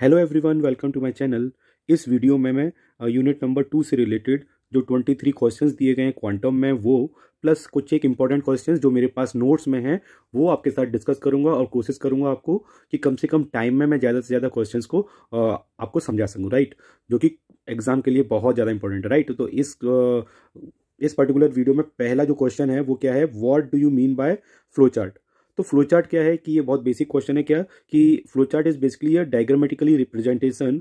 Hello everyone welcome to my channel इस video में मैं यूनिट नंबर टू से रिलेटेड जो ट्वेंटी थ्री क्वेश्चन दिए गए हैं क्वांटम में वो प्लस कुछ एक इंपॉर्टेंट क्वेश्चन जो मेरे पास नोट्स में हैं वो आपके साथ डिस्कस करूंगा और कोशिश करूंगा आपको कि कम से कम टाइम में मैं ज़्यादा से ज़्यादा क्वेश्चन को आपको समझा सकूँ राइट जो कि एग्ज़ाम के लिए बहुत ज़्यादा इंपॉर्टेंट है राइट तो इस इस पर्टिकुलर वीडियो में पहला जो क्वेश्चन है वो क्या है what do you mean by flow chart तो फ्लो चार्ट क्या है कि ये बहुत बेसिक क्वेश्चन है क्या कि flow chart is basically a diagrammatically representation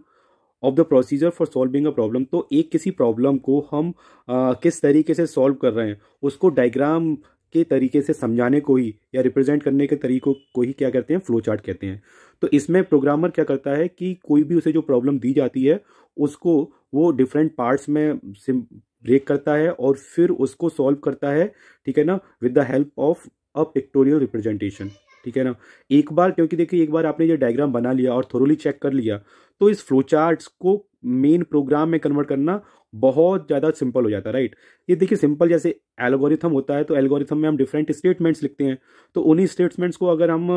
of the procedure for solving a problem तो एक किसी प्रॉब्लम को हम आ, किस तरीके से सॉल्व कर रहे हैं उसको डायग्राम के तरीके से समझाने को ही या रिप्रेजेंट करने के तरीकों को ही क्या कहते हैं फ्लो चार्ट कहते हैं तो इसमें प्रोग्रामर क्या करता है कि कोई भी उसे जो प्रॉब्लम दी जाती है उसको वो डिफरेंट पार्ट्स में ब्रेक करता है और फिर उसको सॉल्व करता है ठीक है ना with the help of a pictorial representation ठीक है ना एक बार क्योंकि देखिए एक बार आपने ये डायग्राम बना लिया और थोरोली चेक कर लिया तो इस फ्लो चार्ट को मेन प्रोग्राम में कन्वर्ट करना बहुत ज़्यादा सिंपल हो जाता है राइट ये देखिए सिंपल जैसे एल्गोरिथम होता है तो एल्गोरिथम में हम डिफरेंट स्टेटमेंट्स लिखते हैं तो उन्हीं स्टेटमेंट्स को अगर हम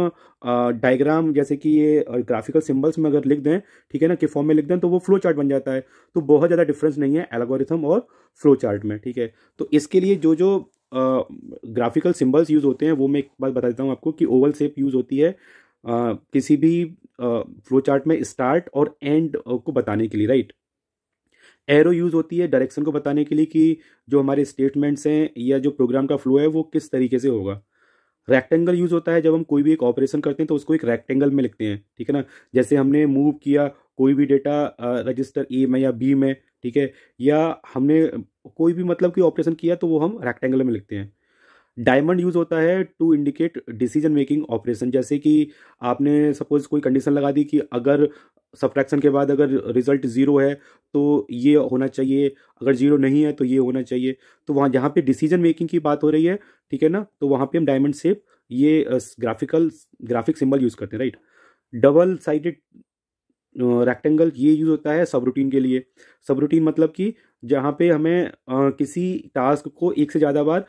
डायग्राम जैसे कि ये ग्राफिकल सिंबल्स में अगर लिख दें ठीक है ना कि फॉर्म में लिख दें तो वो फ्लो चार्ट बन जाता है तो बहुत ज़्यादा डिफरेंस नहीं है एल्गोरिथम और फ्लो चार्ट में ठीक है तो इसके लिए जो जो ग्राफिकल सिंबल्स यूज़ होते हैं वो मैं एक बात बता देता हूँ आपको कि ओवल सेप यूज़ होती है किसी भी फ्लो चार्ट में स्टार्ट और एंड को बताने के लिए राइट एरो यूज़ होती है डायरेक्शन को बताने के लिए कि जो हमारे स्टेटमेंट्स हैं या जो प्रोग्राम का फ्लो है वो किस तरीके से होगा रेक्टेंगल यूज़ होता है जब हम कोई भी एक ऑपरेशन करते हैं तो उसको एक रेक्टेंगल में लिखते हैं ठीक है ना जैसे हमने मूव किया कोई भी डेटा रजिस्टर ए में या बी में ठीक है या हमने कोई भी मतलब कि ऑपरेशन किया तो वो हम रेक्टेंगल में लिखते हैं डायमंड यूज़ होता है to indicate decision making operation जैसे कि आपने सपोज कोई कंडीशन लगा दी कि अगर सब्ट्रैक्शन के बाद अगर रिज़ल्ट ज़ीरो है तो ये होना चाहिए अगर ज़ीरो नहीं है तो ये होना चाहिए तो वहाँ जहाँ पे डिसीजन मेकिंग की बात हो रही है ठीक है ना तो वहाँ पे हम डायमंड सेप ये ग्राफिकल ग्राफिक सिंबल यूज़ करते हैं राइट डबल साइडेड रेक्टेंगल ये यूज़ होता है सब रूटीन के लिए सब रूटीन मतलब कि जहाँ पे हमें आ, किसी टास्क को एक से ज़्यादा बार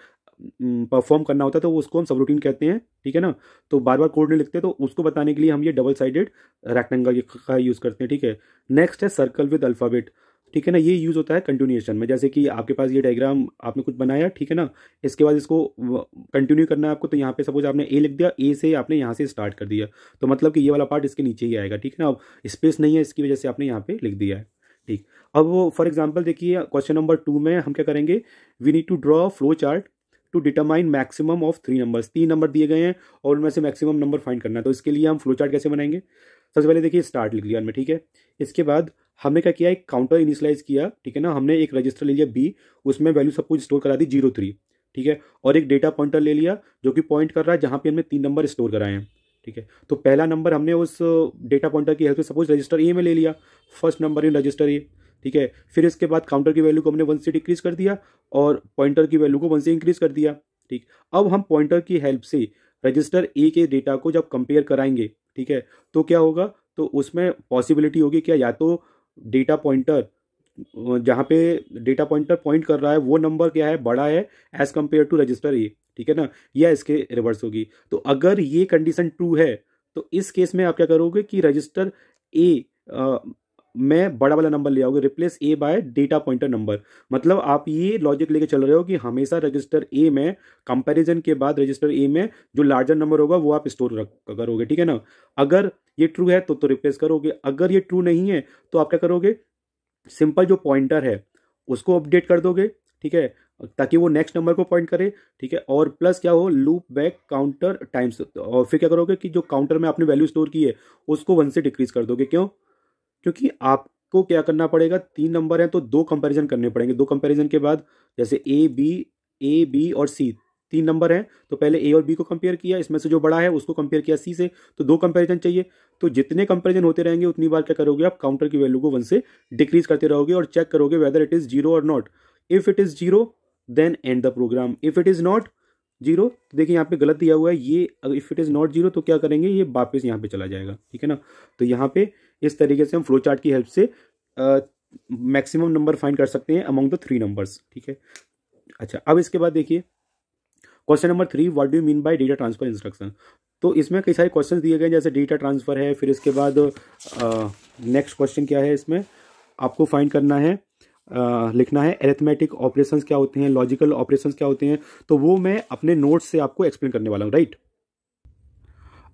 परफॉर्म हम्म, करना होता है तो वो उसको हम सब रूटीन कहते हैं ठीक है ना तो बार बार कोड नहीं लिखते तो उसको बताने के लिए हम ये डबल साइडेड रेक्टेंगल का यूज़ करते हैं ठीक है नेक्स्ट है सर्कल विद अल्फ़ाबेट ठीक है ना ये यूज़ होता है कंटिन्यूएशन में जैसे कि आपके पास ये डायग्राम आपने कुछ बनाया ठीक है ना इसके बाद इसको कंटिन्यू करना है आपको तो यहाँ पे सपोज आपने ए लिख दिया ए से आपने यहाँ से स्टार्ट कर दिया तो मतलब कि ये वाला पार्ट इसके नीचे ही आएगा ठीक है ना अब स्पेस नहीं है इसकी वजह से आपने यहाँ पे लिख दिया है ठीक अब फॉर एग्जाम्पल देखिए क्वेश्चन नंबर टू में हम क्या करेंगे we need to draw flow chart to determine maximum of three numbers तीन नंबर दिए गए हैं और उनमें से मैक्सिमम नंबर फाइंड करना है तो इसके लिए हम फ्लो चार्ट कैसे बनाएंगे सबसे पहले देखिए स्टार्ट लिख लिया हमने ठीक है इसके बाद हमने क्या किया एक काउंटर इनिशलाइज किया ठीक है ना हमने एक रजिस्टर ले लिया बी उसमें वैल्यू सब कुछ स्टोर करा दी जीरो थ्री ठीक है और एक डेटा पॉइंटर ले लिया जो कि पॉइंट कर रहा है जहाँ पे हमने तीन नंबर स्टोर कराए हैं ठीक है तो पहला नंबर हमने उस डेटा पॉइंटर की हेल्प से सपोज रजिस्टर ए में ले लिया first number in register A ठीक है फिर इसके बाद काउंटर की वैल्यू को हमने वन से डिक्रीज कर दिया और पॉइंटर की वैल्यू को वन से इंक्रीज कर दिया ठीक अब हम पॉइंटर की हेल्प से रजिस्टर ए के डेटा को जब कंपेयर कराएंगे ठीक है तो क्या होगा तो उसमें पॉसिबिलिटी होगी क्या या तो डेटा पॉइंटर जहाँ पे डेटा पॉइंटर पॉइंट कर रहा है वो नंबर क्या है बड़ा है as compare to register A ठीक है ना या इसके रिवर्स होगी तो अगर ये कंडीशन ट्रू है तो इस केस में आप क्या करोगे कि रजिस्टर ए में बड़ा वाला नंबर ले आओगे replace A by data pointer number मतलब आप ये लॉजिक लेके चल रहे हो कि हमेशा रजिस्टर ए में कंपैरिजन के बाद रजिस्टर ए में जो लार्जर नंबर होगा वो आप स्टोर करोगे ठीक है ना अगर ये ट्रू है तो तो रिप्लेस करोगे अगर ये ट्रू नहीं है तो आप क्या करोगे सिंपल जो पॉइंटर है उसको अपडेट कर दोगे ठीक है ताकि वो नेक्स्ट नंबर को पॉइंट करे ठीक है और प्लस क्या हो लूप बैक काउंटर टाइम्स और फिर क्या करोगे कि जो काउंटर में आपने वैल्यू स्टोर की है उसको वन से डिक्रीज कर दोगे क्यों क्योंकि आपको क्या करना पड़ेगा तीन नंबर हैं तो दो कंपैरिजन करने पड़ेंगे दो कंपैरिजन के बाद जैसे ए बी ए बी और सी तीन नंबर हैं तो पहले ए और बी को कंपेयर किया इसमें से जो बड़ा है उसको कंपेयर किया सी से तो दो कंपेरिजन चाहिए तो जितने कंपेरिजन होते रहेंगे उतनी बार क्या करोगे आप काउंटर की वैल्यू को वन से डिक्रीज करते रहोगे और चेक करोगे वेदर इट इज़ जीरो और not if it is zero then end the program if it is not zero तो देखिए यहाँ पे गलत दिया हुआ है ये if it is not zero तो क्या करेंगे ये वापस यहाँ पे चला जाएगा ठीक है ना तो यहाँ पे इस तरीके से हम फ्लो चार्ट की हेल्प से मैक्सिमम नंबर फाइंड कर सकते हैं अमॉन्ग द थ्री नंबर्स ठीक है अच्छा अब इसके बाद देखिए question number three what do mean by data transfer instruction तो इसमें कई सारे क्वेश्चन दिए गए जैसे डेटा ट्रांसफ़र है फिर इसके बाद नेक्स्ट क्वेश्चन क्या है इसमें आपको फाइंड करना है आ, लिखना है एरेथमेटिक ऑपरेशंस क्या होते हैं लॉजिकल ऑपरेशंस क्या होते हैं तो वो मैं अपने नोट्स से आपको एक्सप्लेन करने वाला हूँ राइट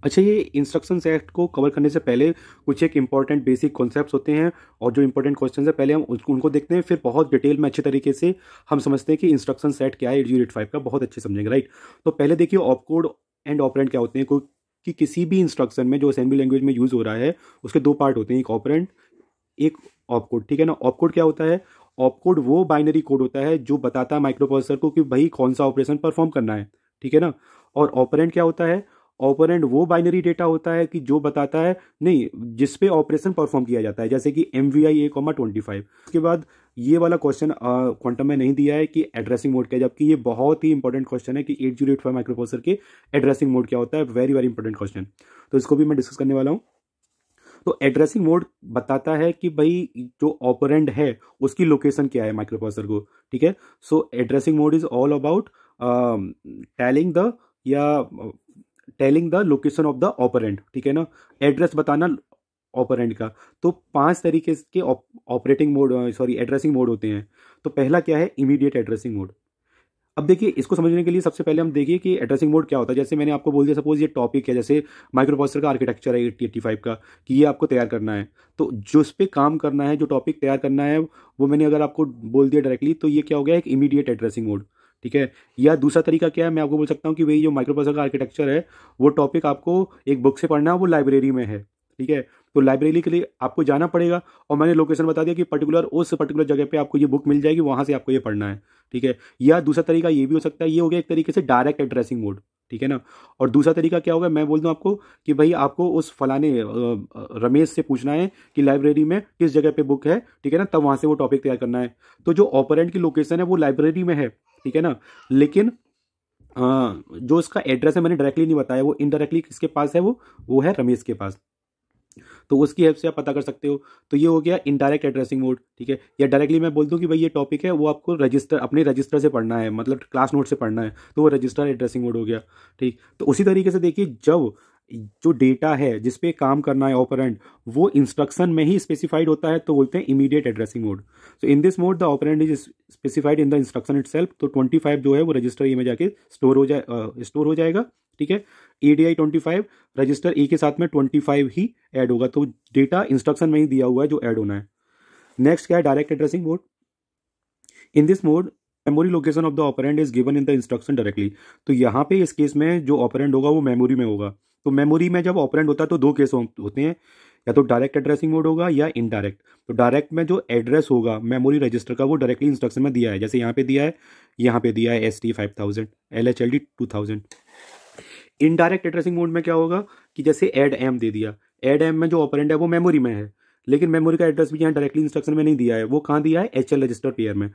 अच्छा ये इंस्ट्रक्शन एक्ट को कवर करने से पहले कुछ एक इंपॉर्टेंट बेसिक कॉन्सेप्ट होते हैं और जो इंपॉर्टेंट क्वेश्चन है पहले हम उनको देखते हैं फिर बहुत डिटेल में अच्छे तरीके से हम समझते हैं कि इंस्ट्रक्शन सेट क्या है यूनिट फाइव का बहुत अच्छे समझेंगे राइट तो पहले देखिए ऑपकोड कोड एंड ऑपरेंट क्या होते हैं कोई कि किसी भी इंस्ट्रक्शन में जो असेंबली लैंग्वेज में यूज़ हो रहा है उसके दो पार्ट होते हैं एक ऑपरेंट एक ऑपकोड कोड ठीक है ना ऑपकोड कोड क्या होता है ऑपकोड कोड वो बाइनरी कोड होता है जो बताता है माइक्रोप्रोसेसर को कि भाई कौन सा ऑपरेशन परफॉर्म करना है ठीक है ना और ऑपरेंट क्या होता है ऑपरेंड वो बाइनरी डेटा होता है कि जो बताता है नहीं जिस पे ऑपरेशन परफॉर्म किया जाता है जैसे कि M V I A comma twenty five उसके बाद ये वाला क्वेश्चन क्वांटम में नहीं दिया है कि एड्रेसिंग मोड क्या जबकि ये बहुत ही इंपॉर्टेंट क्वेश्चन है कि eight zero eight five microprocessor के एड्रेसिंग मोड क्या होता है वेरी वेरी इंपॉर्टेंट क्वेश्चन तो इसको भी मैं डिस्कस करने वाला हूँ तो एड्रेसिंग मोड बताता है कि भाई जो ऑपरेंड है उसकी लोकेशन क्या है माइक्रोप्रोसेसर को ठीक है so addressing mode is all about telling the या telling the location of the operand ठीक है ना एड्रेस बताना ऑपरेंट का तो पांच तरीके के operating mode sorry addressing mode होते हैं तो पहला क्या है इमीडिएट एड्रेसिंग मोड अब देखिए इसको समझने के लिए सबसे पहले हम देखिए कि एड्रेसिंग मोड क्या होता है जैसे मैंने आपको बोल दिया सपोज ये टॉपिक है जैसे माइक्रोप्रोसेसर का आर्किटेक्चर है एट्टी एट्टी फाइव का कि ये आपको तैयार करना है तो जो उस पर काम करना है जो टॉपिक तैयार करना है वो मैंने अगर आपको बोल दिया डायरेक्टली तो ये क्या हो गया एक इमीडिएट एड्रेसिंग मोड ठीक है या दूसरा तरीका क्या है मैं आपको बोल सकता हूँ कि वही जो माइक्रोप्रोसेसर का आर्किटेक्चर है वो टॉपिक आपको एक बुक से पढ़ना है वो लाइब्रेरी में है ठीक है तो लाइब्रेरी के लिए आपको जाना पड़ेगा और मैंने लोकेशन बता दिया कि पर्टिकुलर उस पर्टिकुलर जगह पे आपको ये बुक मिल जाएगी वहाँ से आपको ये पढ़ना है ठीक है या दूसरा तरीका ये भी हो सकता है ये हो गया एक तरीके से डायरेक्ट एड्रेसिंग मोड ठीक है ना और दूसरा तरीका क्या होगा मैं बोल दूँ आपको कि भाई आपको उस फलाने रमेश से पूछना है कि लाइब्रेरी में किस जगह पे बुक है ठीक है ना तब वहाँ से वो टॉपिक तैयार करना है तो जो ऑपरेंट की लोकेशन है वो लाइब्रेरी में है ठीक है ना लेकिन जो इसका एड्रेस है मैंने डायरेक्टली नहीं बताया वो इनडायरेक्टली किसके पास है वो वो है रमेश के पास तो उसकी हेल्प से आप पता कर सकते हो तो ये हो गया इनडायरेक्ट एड्रेसिंग मोड ठीक है या डायरेक्टली मैं बोल दूँ कि भाई ये टॉपिक है वो आपको रजिस्टर अपने रजिस्टर से पढ़ना है मतलब क्लास नोट से पढ़ना है तो वो रजिस्टर एड्रेसिंग मोड हो गया ठीक तो उसी तरीके से देखिए जब जो डेटा है जिसपे काम करना है ऑपरेंट वो इंस्ट्रक्शन में ही स्पेसिफाइड होता है तो बोलते हैं immediate addressing mode so in this mode the operand is specified in the instruction it तो 25 जो है वो रजिस्टर ए में जाके स्टोर हो जाए स्टोर uh, हो जाएगा ठीक है A D I twenty five register A के साथ में ट्वेंटी फाइव ही एड होगा तो डेटा इंस्ट्रक्शन में ही दिया हुआ है जो एड होना है नेक्स्ट क्या है direct addressing mode in this mode memory location of the operand is given in the instruction directly तो यहाँ पे इस केस में जो ऑपरेंट होगा वो मेमोरी में होगा तो मेमोरी में जब ऑपरेंड होता है तो दो केस होते हैं या तो डायरेक्ट एड्रेसिंग मोड होगा या इनडायरेक्ट तो डायरेक्ट में जो एड्रेस होगा मेमोरी रजिस्टर का वो डायरेक्टली इंस्ट्रक्शन में दिया है जैसे यहाँ पे दिया है यहाँ पे दिया है S T five thousand L H L D two thousand indirect addressing mode में क्या होगा कि जैसे एड एम दे दिया एड एम में जो ऑपरेंट है वो मेमोरी में है लेकिन मेमोरी का एड्रेस भी यहाँ डायरेक्टली इंस्ट्रक्शन में नहीं दिया है वो कहाँ दिया है एच एल रजिस्टर पेयर में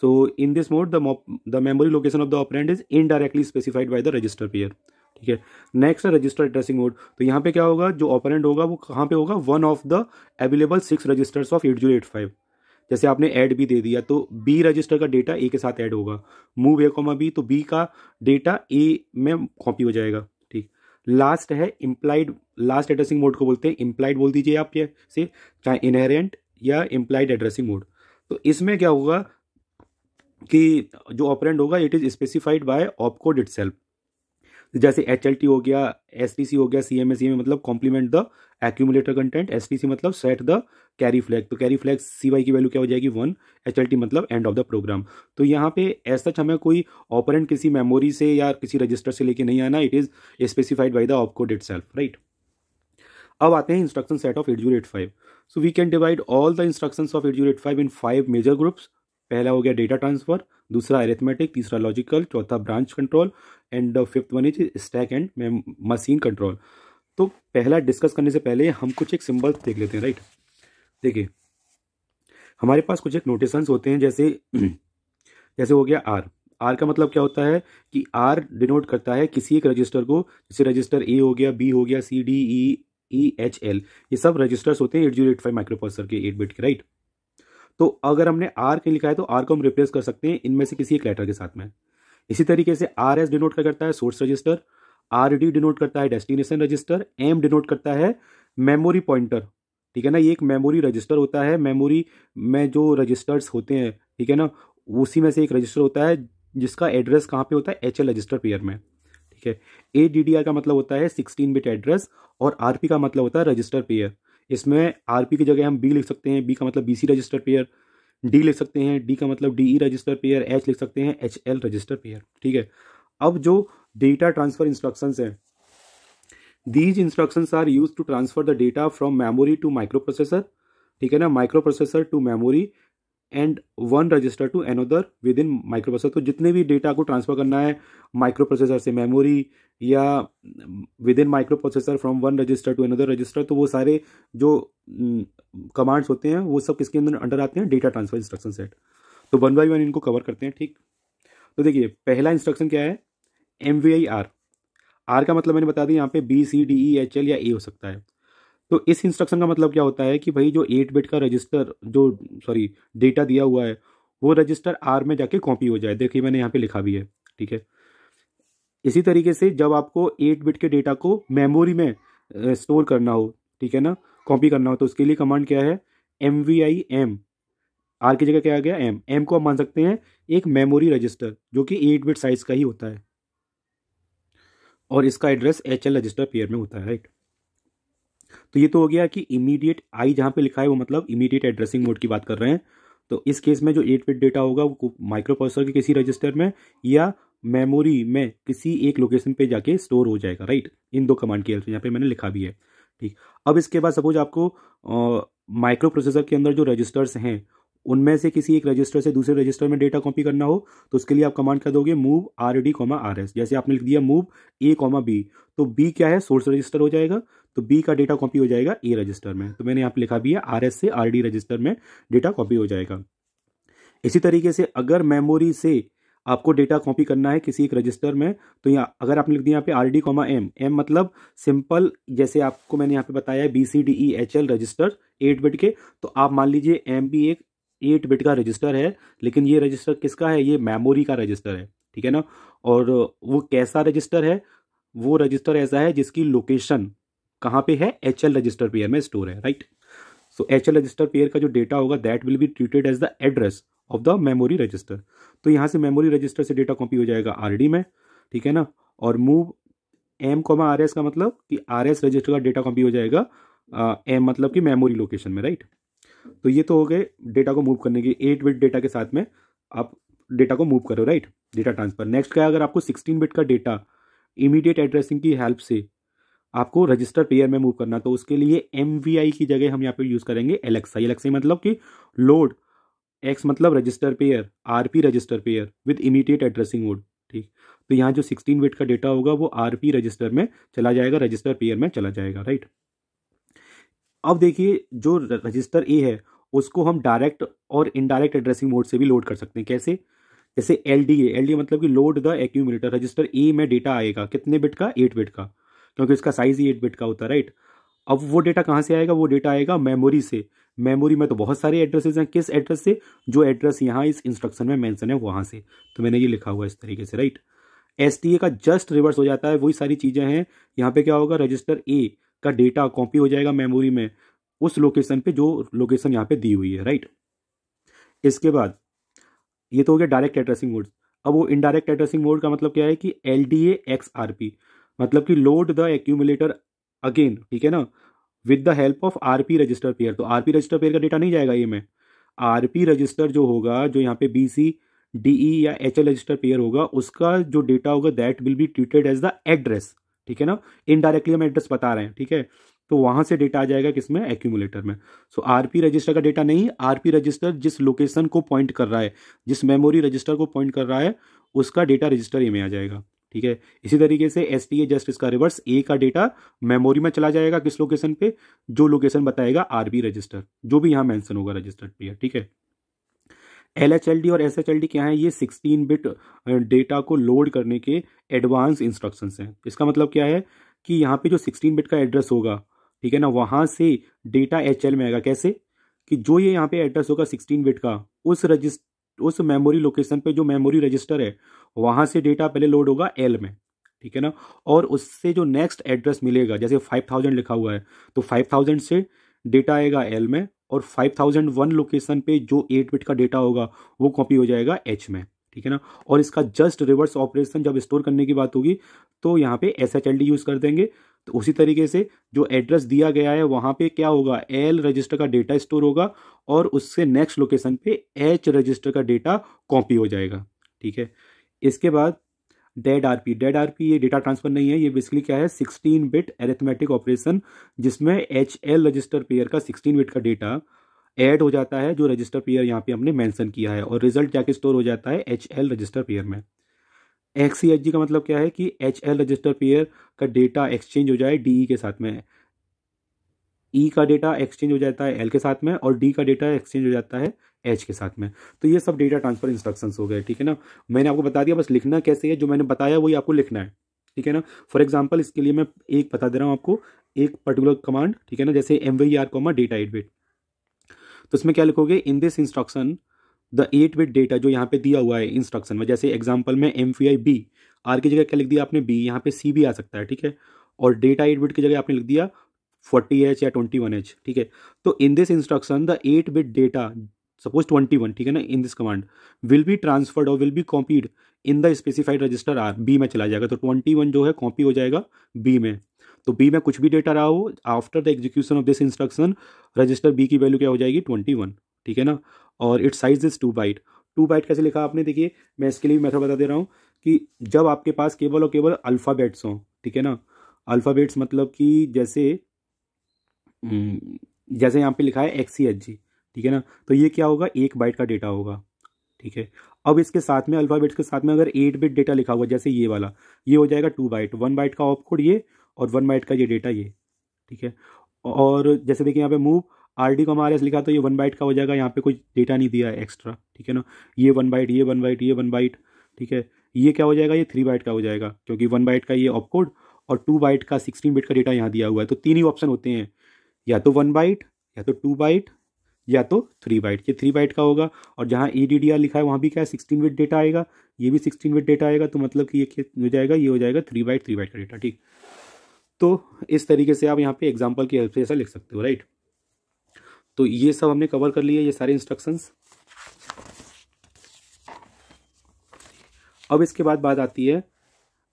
so in this mode the memory location of the operand is indirectly specified by the register pair ठीक है नेक्स्ट है रजिस्टर एड्रेसिंग मोड तो यहाँ पे क्या होगा जो ऑपरेंट होगा वो कहाँ पे होगा one of the available six registers of eight zero eight five जैसे आपने ऐड भी दे दिया तो बी रजिस्टर का डेटा ए के साथ ऐड होगा मूव ए कॉमा बी तो बी का डेटा ए में कॉपी हो जाएगा ठीक लास्ट है इम्प्लाइड लास्ट एड्रेसिंग मोड को बोलते हैं इम्प्लाइड बोल दीजिए आप से चाहे इनहेरेंट या इम्प्लाइड एड्रेसिंग मोड तो इसमें क्या होगा कि जो ऑपरेंट होगा it is specified by opcode itself जैसे एच हो गया एस हो गया सी एम e मतलब complement the accumulator content S मतलब सेट द कैरी फ्लैग तो कैरी फ्लैग सी वाई की वैल्यू क्या हो जाएगी वन एच मतलब एंड ऑफ द प्रोग्राम तो यहाँ पे एज सच हमें कोई ऑपरेंट किसी मेमोरी से या किसी रजिस्टर से लेके नहीं आना it is specified by the op code it right अब आते हैं instruction set of eight zero eight five so we can divide all the instructions of eight zero eight five in five major groups पहला हो गया data transfer दूसरा arithmetic तीसरा logical चौथा branch control and fifth one is stack and machine control तो पहला discuss करने से पहले हम कुछ एक सिंबल देख लेते हैं राइट देखिए हमारे पास कुछ एक नोटेशंस होते हैं जैसे जैसे हो गया आर आर का मतलब क्या होता है कि आर डिनोट करता है किसी एक रजिस्टर को जैसे रजिस्टर ए हो गया बी हो गया C D E E H L ये सब रजिस्टर्स होते हैं eight zero eight five microprocessor के एट बिट के राइट right? तो अगर हमने आर के लिखा है तो आर को हम रिप्लेस कर सकते हैं इनमें से किसी एक लेटर के साथ में इसी तरीके से आर एस डिनोट करता है source register R D denote करता है डेस्टिनेशन रजिस्टर एम डिनोट करता है मेमोरी पॉइंटर ठीक है ना ये एक मेमोरी रजिस्टर होता है मेमोरी में जो रजिस्टर्स होते हैं ठीक है ना उसी में से एक रजिस्टर होता है जिसका एड्रेस कहाँ पे होता है एच एल रजिस्टर पेयर में ठीक है ए डी डी आर का मतलब होता है सिक्सटीन बिट एड्रेस और आर पी का मतलब होता है रजिस्टर पेयर इसमें आर पी की जगह हम बी लिख सकते हैं बी का मतलब B C register pair D लिख सकते हैं डी का मतलब D E register pair H लिख सकते हैं एच एल रजिस्टर पेयर ठीक है अब जो डेटा ट्रांसफर इंस्ट्रक्शंस हैं these instructions are use to transfer the data from memory to microprocessor ठीक है ना microprocessor to memory and one register to another within microprocessor तो जितने भी डेटा को ट्रांसफ़र करना है माइक्रो प्रोसेसर से मेमोरी या within microprocessor from one register to another register तो वो सारे जो कमांड्स हम्म, होते हैं वो सब किसके अंदर अंडर आते हैं डेटा ट्रांसफ़र इंस्ट्रक्शन सेट तो वन बाई वन इनको कवर करते हैं ठीक तो देखिए पहला इंस्ट्रक्शन क्या है M V I R R का मतलब मैंने बता दिया यहाँ पे B C D E H L या ए हो सकता है तो इस इंस्ट्रक्शन का मतलब क्या होता है कि भाई जो एट बिट का रजिस्टर जो सॉरी डेटा दिया हुआ है वो रजिस्टर आर में जाके कॉपी हो जाए देखिए मैंने यहाँ पे लिखा भी है ठीक है इसी तरीके से जब आपको एट बिट के डेटा को मेमोरी में स्टोर करना हो ठीक है ना कॉपी करना हो तो उसके लिए कमांड क्या है M V I M R की जगह क्या आ गया एम एम को आप मान सकते हैं एक मेमोरी रजिस्टर जो कि एट बिट साइज का ही होता है और इसका address H L register pair में होता है राइट तो ये तो हो गया कि इमीडिएट आई जहाँ पे लिखा है वो मतलब इमीडिएट एड्रेसिंग मोड की बात कर रहे हैं तो इस केस में जो एट बिट डेटा होगा वो माइक्रोप्रोसेसर के किसी रजिस्टर में या मेमोरी में किसी एक लोकेशन पे जाके स्टोर हो जाएगा राइट इन दो कमांड की हेल्प से यहाँ पे मैंने लिखा भी है ठीक अब इसके बाद सपोज आपको माइक्रो प्रोसेसर के अंदर जो रजिस्टर्स हैं उनमें से किसी एक रजिस्टर से दूसरे रजिस्टर में डेटा कॉपी करना हो तो उसके लिए आप कमांड कर दोगे move R D comma R S जैसे आपने लिख दिया मूव ए कॉमा बी तो बी क्या है सोर्स रजिस्टर हो जाएगा तो बी का डेटा कॉपी हो जाएगा ए रजिस्टर में तो मैंने यहाँ पर लिखा भी है आर एस से आर डी रजिस्टर में डेटा कॉपी हो जाएगा इसी तरीके से अगर मेमोरी से आपको डेटा कॉपी करना है किसी एक रजिस्टर में तो यहाँ अगर आपने लिख दिया यहाँ पे R D comma M M मतलब सिंपल जैसे आपको मैंने यहाँ पे बताया है B C D E H L register eight bit के तो आप मान लीजिए एम भी एक एट बिट का रजिस्टर है लेकिन ये रजिस्टर किसका है ये मेमोरी का रजिस्टर है ठीक है ना और वो कैसा रजिस्टर है वो रजिस्टर ऐसा है जिसकी लोकेशन कहाँ पे है एच एल रजिस्टर पेयर में स्टोर है right so H L register pair का जो डेटा होगा that will be treated as the address of the memory register तो यहाँ से मेमोरी रजिस्टर से डेटा कॉपी हो जाएगा आर में ठीक है ना और मूव एम कॉमा आर का मतलब कि आर रजिस्टर का डेटा कॉपी हो जाएगा एम uh, मतलब कि मेमोरी लोकेशन में राइट right? तो ये तो हो गए डेटा को मूव करने के एट बिट डेटा के साथ में आप डेटा को मूव करो राइट डेटा ट्रांसफर नेक्स्ट क्या है अगर आपको सिक्सटीन बिट का डेटा इमीडिएट एड्रेसिंग की हेल्प से आपको रजिस्टर पेयर में मूव करना तो उसके लिए एम की जगह हम यहाँ पे यूज़ करेंगे एलेक्सा एलेक्सा मतलब कि लोड एक्स मतलब register pair R P register pair with immediate addressing mode ठीक तो यहाँ जो सिक्सटीन बिट का डेटा होगा वो आर पी रजिस्टर में चला जाएगा रजिस्टर पेयर में चला जाएगा राइट अब देखिए जो रजिस्टर ए है उसको हम डायरेक्ट और इनडायरेक्ट एड्रेसिंग मोड से भी लोड कर सकते हैं कैसे जैसे एल डी एल डी मतलब कि load the accumulator register A में डेटा आएगा कितने बिट का एट बिट का क्योंकि इसका साइज ही एट बिट का होता है राइट अब वो डेटा कहाँ से आएगा वो डेटा आएगा मेमोरी से मेमोरी में तो बहुत सारे एड्रेसेस हैं किस एड्रेस से जो एड्रेस यहाँ इस इंस्ट्रक्शन में मेंशन है वहाँ से तो मैंने ये लिखा हुआ इस तरीके से राइट एस का जस्ट रिवर्स हो जाता है वही सारी चीज़ें हैं यहाँ पे क्या होगा रजिस्टर ए का डेटा कॉपी हो जाएगा मेमोरी में उस लोकेशन पे जो लोकेशन यहाँ पे दी हुई है राइट इसके बाद ये तो हो गया डायरेक्ट एड्रेसिंग मोड अब वो इनडायरेक्ट एड्रेसिंग मोड का मतलब क्या है कि L D X R P मतलब कि लोड द एक्यूमुलेटर अगेन ठीक है ना with the help of R P register pair तो आर पी रजिस्टर पेयर का डेटा नहीं जाएगा ये में आर पी रजिस्टर जो होगा जो यहाँ पे बी सी डी ई या एच एल रजिस्टर पेयर होगा उसका जो डेटा होगा that will be treated as the address ठीक है ना इनडायरेक्टली हम एड्रेस बता रहे हैं ठीक है तो वहां से डेटा आ जाएगा किसमें एक्यूमुलेटर में सो आरपी रजिस्टर का डेटा नहीं आरपी रजिस्टर जिस लोकेशन को पॉइंट कर रहा है जिस मेमोरी रजिस्टर को पॉइंट कर रहा है उसका डेटा रजिस्टर ए में आ जाएगा ठीक है इसी तरीके से एस टी ए जस्ट इसका रिवर्स ए का डेटा मेमोरी में चला जाएगा किस लोकेशन पे जो लोकेशन बताएगा आरबी रजिस्टर जो भी यहाँ मेंशन होगा रजिस्टर पे ठीक है एल और एस क्या है ये सिक्सटीन बिट डेटा को लोड करने के एडवांस इंस्ट्रक्शंस हैं इसका मतलब क्या है कि यहाँ पे जो सिक्सटीन बिट का एड्रेस होगा ठीक है ना वहाँ से डेटा एच में आएगा कैसे कि जो ये यहाँ पे एड्रेस होगा सिक्सटीन बिट का उस रजिस्ट उस मेमोरी लोकेशन पे जो मेमोरी रजिस्टर है वहाँ से डेटा पहले लोड होगा एल में ठीक है ना और उससे जो नेक्स्ट एड्रेस मिलेगा जैसे फाइव थाउजेंड लिखा हुआ है तो फाइव थाउजेंड से डेटा आएगा एल में और 5001 लोकेशन पे जो 8 बिट का डेटा होगा वो कॉपी हो जाएगा एच में ठीक है ना और इसका जस्ट रिवर्स ऑपरेशन जब स्टोर करने की बात होगी तो यहाँ पे S H L D use कर देंगे तो उसी तरीके से जो एड्रेस दिया गया है वहाँ पे क्या होगा एल रजिस्टर का डेटा स्टोर होगा और उससे नेक्स्ट लोकेशन पे एच रजिस्टर का डेटा कॉपी हो जाएगा ठीक है इसके बाद डेड आरपी डेड आरपी ये डेटा ट्रांसफर नहीं है ये बेसिकली क्या है 16 बिट एरेथमेटिक ऑपरेशन जिसमें एच एल रजिस्टर पेयर का 16 बिट का डेटा ऐड हो जाता है जो रजिस्टर पेयर यहाँ पे हमने मेंशन किया है और रिजल्ट जाके स्टोर हो जाता है एच एल रजिस्टर पेयर में एक्स का मतलब क्या है कि एच एल रजिस्टर पेयर का डेटा एक्सचेंज हो जाए डी e के साथ में ई e का डेटा एक्सचेंज हो जाता है एल के साथ में और डी का डेटा एक्सचेंज हो जाता है एच के साथ में तो ये सब डेटा ट्रांसफर इंस्ट्रक्शंस हो गए ठीक है ना मैंने आपको बता दिया बस लिखना कैसे है जो मैंने बताया वही आपको लिखना है ठीक है ना फॉर एग्जाम्पल इसके लिए मैं एक बता दे रहा हूँ आपको एक पर्टिकुलर कमांड ठीक है ना जैसे M V R comma data eight bit तो इसमें क्या लिखोगे in this instruction the eight bit data जो यहाँ पे दिया हुआ है इंस्ट्रक्शन में जैसे एग्जाम्पल में M P I B R की जगह क्या लिख दिया आपने बी यहाँ पे सी भी आ सकता है ठीक है और डेटा एट बिट की जगह आपने लिख दिया फोर्टी एच या ट्वेंटी वन एच ठीक है तो in this instruction the eight bit data suppose twenty one ठीक है ना in this command will be transferred और will be copied in the specified register R B में चला जाएगा तो ट्वेंटी वन जो है कॉपी हो जाएगा बी में तो बी में कुछ भी डेटा रहा हो after the execution of this instruction register B की वैल्यू क्या हो जाएगी ट्वेंटी वन ठीक है ना और it size is two byte two byte कैसे लिखा आपने देखिए मैं इसके लिए भी मैथड बता दे रहा हूँ कि जब आपके पास केवल और केवल अल्फ़ाबेट्स हों ठीक है ना अल्फ़ाबेट्स मतलब कि जैसे हम्म, जैसे यहाँ पे लिखा है एक्स ठीक है ना तो ये क्या होगा एक बाइट का डेटा होगा ठीक है अब इसके साथ में अल्फ़ाबेट्स के साथ में अगर एट बिट डेटा लिखा हुआ जैसे ये वाला ये हो जाएगा टू बाइट वन बाइट का ऑप कोड ये और वन बाइट का ये डेटा ये ठीक है और जैसे देखिए यहाँ पे मूव आर डी को हमारे एस लिखा तो ये वन बाइट का हो जाएगा यहाँ पे कोई डेटा नहीं दिया है एक्स्ट्रा ठीक है ना ये वन बाइट ये वन बाइट ये वन बाइट ठीक है ये क्या हो जाएगा ये थ्री बाइट का हो जाएगा क्योंकि वन बाइट का ये ऑप कोड और टू बाइट का सिक्सटीन बिट का डेटा यहाँ दिया हुआ है तो तीन ही ऑप्शन होते हैं या तो वन बाइट या तो टू बाइट या तो थ्री बाइट ये थ्री बाइट का होगा और जहाँ ई डी डी आर लिखा है वहाँ भी क्या है सिक्सटीन बिट डेटा आएगा ये भी सिक्सटीन बिट डेटा आएगा तो मतलब कि ये हो जाएगा ये हो जाएगा थ्री बाइट थ्री बाइट का डेटा ठीक तो इस तरीके से आप यहाँ पे एग्जाम्पल की हेल्प से ऐसा लिख सकते हो राइट तो ये सब हमने कवर कर लिया ये सारे इंस्ट्रक्शंस अब इसके बाद बात आती है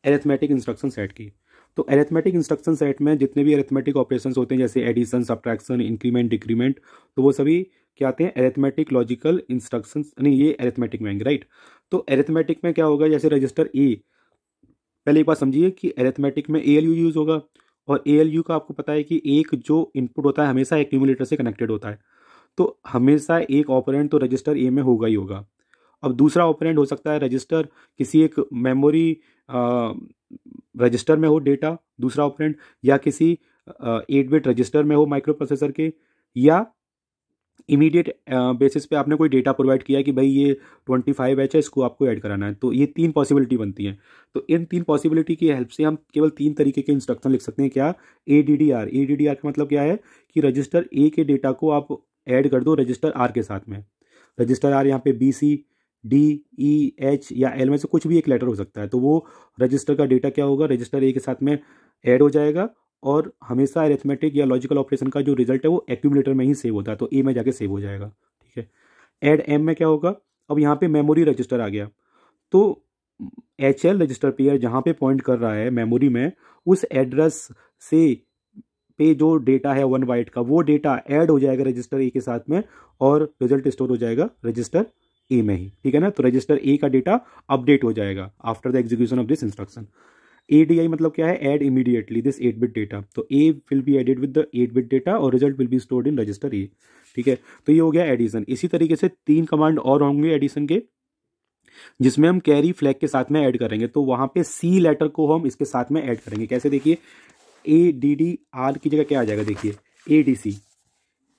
एरेथमेटिक इंस्ट्रक्शन सेट की तो एरेथमेटिक इंस्ट्रक्शन सेट में जितने भी एरेथमेटिक ऑपरेशन होते हैं जैसे एडिशन सब्ट्रैक्शन इंक्रीमेंट डिक्रीमेंट तो वो सभी क्या आते हैं एरेथमेटिक लॉजिकल इंस्ट्रक्शन नहीं ये एरेथमेटिक में आएंगे राइट तो एरेथमेटिक में क्या होगा जैसे रजिस्टर ए पहले एक बात समझिए कि एरेथमेटिक में ए यूज़ होगा और ए का आपको पता है कि एक जो इनपुट होता है हमेशा एक से कनेक्टेड होता है तो हमेशा एक ऑपरेंट तो रजिस्टर ए में होगा ही होगा अब दूसरा ऑपरेंट हो सकता है रजिस्टर किसी एक मेमोरी रजिस्टर में हो डेटा दूसरा ऑपरेंट या किसी एट बिट रजिस्टर में हो माइक्रो प्रोसेसर के या इमीडिएट बेसिस पे आपने कोई डेटा प्रोवाइड किया कि भाई ये ट्वेंटी फाइव एच है इसको आपको ऐड कराना है तो ये तीन पॉसिबिलिटी बनती हैं तो इन तीन पॉसिबिलिटी की हेल्प से हम केवल तीन तरीके के इंस्ट्रक्शन लिख सकते हैं क्या A D D R A D D R का मतलब क्या है कि रजिस्टर ए के डेटा को आप ऐड कर दो रजिस्टर आर के साथ में रजिस्टर आर यहाँ पे B C D E H या एल में से कुछ भी एक लेटर हो सकता है तो वो रजिस्टर का डेटा क्या होगा रजिस्टर ए के साथ में ऐड हो जाएगा और हमेशा एरेथमेटिक या लॉजिकल ऑपरेशन का जो रिजल्ट है वो एक्यूमलेटर में ही सेव होता है तो ए में जाके सेव हो जाएगा ठीक है एड एम में क्या होगा अब यहाँ पे मेमोरी रजिस्टर आ गया तो एच एल रजिस्टर पेयर जहाँ पे पॉइंट कर रहा है मेमोरी में उस एड्रेस से पे जो डेटा है वन वाइट का वो डेटा ऐड हो जाएगा रजिस्टर ए के साथ में और रिजल्ट स्टोर हो जाएगा रजिस्टर ए में ही ठीक है ना तो रजिस्टर ए का डेटा अपडेट हो जाएगा after the execution of this instruction A D I मतलब क्या है add immediately this eight bit data तो A will be added with the eight bit data और result will be stored in register A ठीक है तो ये हो गया एडिशन इसी तरीके से तीन कमांड और होंगे एडिशन के जिसमें हम कैरी फ्लैग के साथ में ऐड करेंगे तो वहां पे सी लेटर को हम इसके साथ में ऐड करेंगे कैसे देखिए ए डी डी आर की जगह क्या आ जाएगा देखिए A D C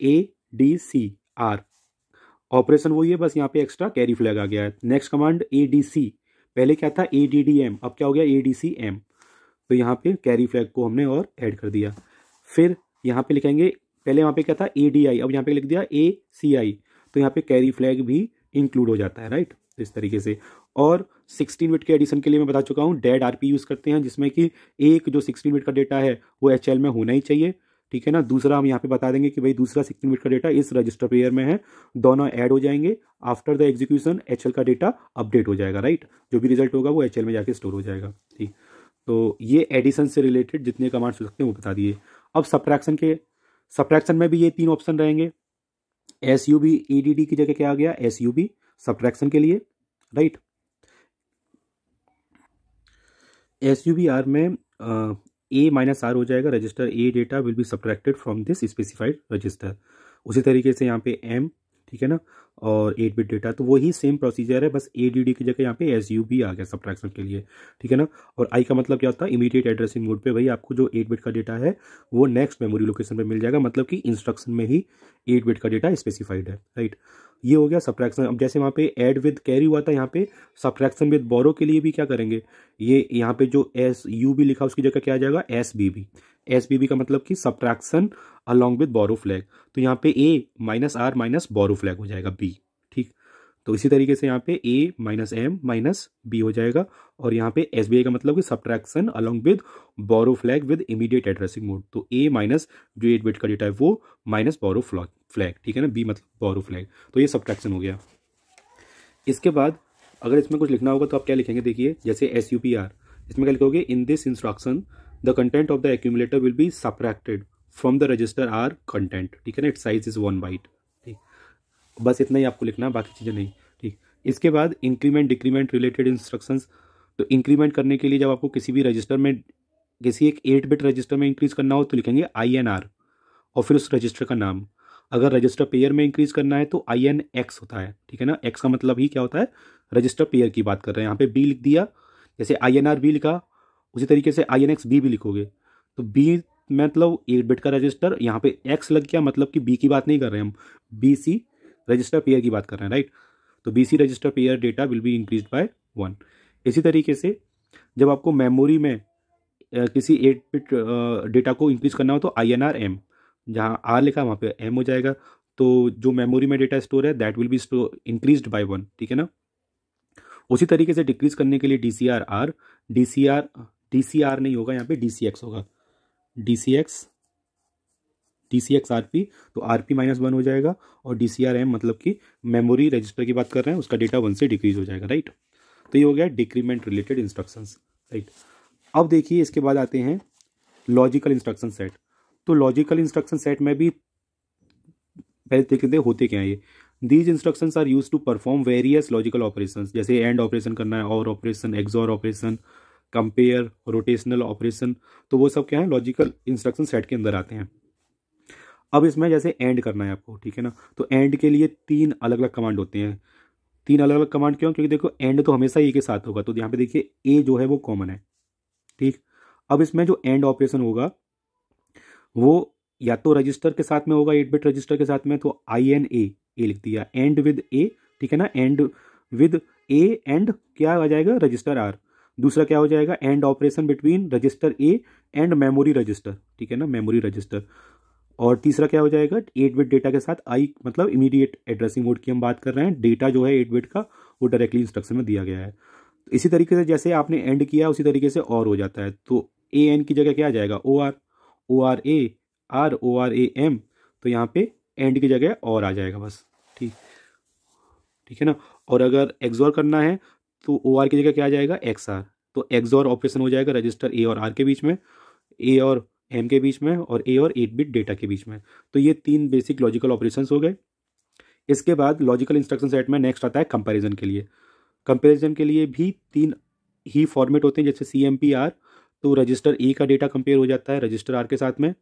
A D C R operation वही है बस यहाँ पे एक्स्ट्रा कैरी फ्लैग आ गया है next command A D C पहले क्या था ए डी डी एम अब क्या हो गया ए डी सी एम तो यहाँ पे कैरी फ्लैग को हमने और ऐड कर दिया फिर यहाँ पे लिखेंगे पहले यहाँ पे क्या था ए डी आई अब यहाँ पे लिख दिया ए सी आई तो यहाँ पे कैरी फ्लैग भी इंक्लूड हो जाता है राइट तो इस तरीके से और 16 बिट के एडिशन के लिए मैं बता चुका हूँ डेड पी यूज़ करते हैं जिसमें कि एक जो 16 बिट का डेटा है वो एच में होना ही चाहिए ठीक है ना दूसरा हम यहाँ पे बता देंगे कि भाई दूसरा सिक्सटीन बिट का डेटा इस रजिस्टर पेयर में है दोनों ऐड हो जाएंगे आफ्टर द एग्जीक्यूशन एच का डेटा अपडेट हो जाएगा राइट जो भी रिजल्ट होगा वो एच में जाके स्टोर हो जाएगा ठीक तो ये एडिशन से रिलेटेड जितने कमांड्स हो सकते हैं वो बता दिए अब सप्रैक्शन के सप्रैक्शन में भी ये तीन ऑप्शन रहेंगे S U B E D D की जगह क्या आ गया एस यू बी सप्रैक्शन के लिए right S U B R में ए माइनस आर हो जाएगा register A data will be subtracted from this specified register उसी तरीके से यहाँ पे एम ठीक है ना और एट बिट डेटा तो वही सेम प्रोसीजर है बस ए डी डी की जगह यहाँ पे एस यू बी आ गया सब्ट्रैक्शन के लिए ठीक है ना और आई का मतलब क्या होता है इमीडिएट एड्रेसिंग मोड पे भाई आपको जो एट बिट का डेटा है वो नेक्स्ट मेमोरी लोकेशन पे मिल जाएगा मतलब कि इंस्ट्रक्शन में ही एट बिट का डेटा स्पेसिफाइड है राइट ये हो गया सब्ट्रैक्शन अब जैसे वहाँ पे एड विद कैरी हुआ था यहाँ पे सब्ट्रैक्शन विद बोरो के लिए भी क्या करेंगे ये यहाँ पे जो एस यू भी लिखा उसकी जगह क्या आ जाएगा S B B S B B का मतलब कि subtraction along with borrow flag तो यहाँ पे A minus R minus borrow flag हो जाएगा बी तो इसी तरीके से यहाँ पे A minus M minus B हो जाएगा और यहाँ पे एस का मतलब कि subtraction along with borrow flag with immediate addressing mode तो ए माइनस जो एट बिट का डेटा है वो माइनस बोरो फ्लैग फ्लैग ठीक है ना बी मतलब बोरो फ्लैग तो ये सब्ट्रैक्शन हो गया इसके बाद अगर इसमें कुछ लिखना होगा तो आप क्या लिखेंगे देखिए जैसे एस इसमें क्या लिखोगे in this instruction the content of the accumulator will be subtracted from the register R content ठीक है ना it size is one byte बस इतना ही आपको लिखना है बाकी चीज़ें नहीं ठीक इसके बाद इंक्रीमेंट डिक्रीमेंट रिलेटेड इंस्ट्रक्शंस तो इंक्रीमेंट करने के लिए जब आपको किसी भी रजिस्टर में किसी एक एट बिट रजिस्टर में इंक्रीज़ करना हो तो लिखेंगे आई एन आर और फिर उस रजिस्टर का नाम अगर रजिस्टर पेयर में इंक्रीज़ करना है तो आई एन एक्स होता है ठीक है ना एक्स का मतलब ही क्या होता है रजिस्टर पेयर की बात कर रहे हैं यहाँ पर बी लिख दिया जैसे आई एन आर बी लिखा उसी तरीके से आई एन एक्स बी भी लिखोगे तो बी मतलब एट बिट का रजिस्टर यहाँ पे एक्स लग गया मतलब कि बी की बात नहीं कर रहे हम बी सी रजिस्टर पेयर की बात कर रहे हैं राइट तो B C register pair data will be increase by one इसी तरीके से जब आपको मेमोरी में किसी एट बिट डेटा को इंक्रीज करना हो तो आई एन आर एम जहाँ आर लिखा वहाँ पे एम हो जाएगा तो जो मेमोरी में डेटा स्टोर है that will be store increase by one ठीक है ना उसी तरीके से डिक्रीज करने के लिए D C R R D C R D C R नहीं होगा यहाँ पे डी सी एक्स होगा D C X D C X R P तो आर पी माइनस वन हो जाएगा और डी सी आर एम मतलब कि मेमोरी रजिस्टर की बात कर रहे हैं उसका डेटा वन से डिक्रीज हो जाएगा राइट तो ये हो गया डिक्रीमेंट रिलेटेड इंस्ट्रक्शंस राइट अब देखिए इसके बाद आते हैं लॉजिकल इंस्ट्रक्शन सेट तो लॉजिकल इंस्ट्रक्शन सेट में भी पहले देखते होते क्या है ये these instruction are use to perform various logical operation जैसे एंड ऑपरेशन करना है OR operation XOR operation compare rotational operation तो वो सब क्या है लॉजिकल इंस्ट्रक्शन सेट के अंदर आते हैं अब इसमें जैसे एंड करना है आपको ठीक है ना तो एंड के लिए तीन अलग अलग कमांड होते हैं तीन अलग अलग कमांड क्यों क्योंकि देखो एंड तो हमेशा ए के साथ होगा तो यहाँ पे देखिए ए जो है वो कॉमन है ठीक अब इसमें जो एंड ऑपरेशन होगा वो या तो रजिस्टर के साथ में होगा एट बिट रजिस्टर के साथ में तो आई एन ए ए लिख दिया एंड विद ए ठीक है ना एंड विद ए एंड क्या आ जाएगा रजिस्टर आर दूसरा क्या हो जाएगा AND operation between register A and memory register ठीक है ना मेमोरी रजिस्टर और तीसरा क्या हो जाएगा एट बिट डेटा के साथ आई मतलब इमीडिएट एड्रेसिंग मोड की हम बात कर रहे हैं डेटा जो है एट बिट का वो डायरेक्टली इंस्ट्रक्शन में दिया गया है तो इसी तरीके से जैसे आपने एंड किया उसी तरीके से और हो जाता है तो ए एन की जगह क्या आ जाएगा O R O R A R O R A M तो यहाँ पे एंड की जगह और आ जाएगा बस ठीक ठीक है ना और अगर एक्जोर करना है तो ओ आर की जगह क्या आ जाएगा एक्स आर तो एक्जोर ऑपरेशन हो जाएगा रजिस्टर ए और आर के बीच में ए और एम के बीच में और ए और एट बिट डेटा के बीच में तो ये तीन बेसिक लॉजिकल ऑपरेशन हो गए इसके बाद लॉजिकल इंस्ट्रक्शन सेट में नेक्स्ट आता है कंपेरिजन के लिए कंपेरिजन के लिए भी तीन ही फॉर्मेट होते हैं जैसे सी एम पी आर तो रजिस्टर ए का डेटा कंपेयर हो जाता है रजिस्टर आर के साथ में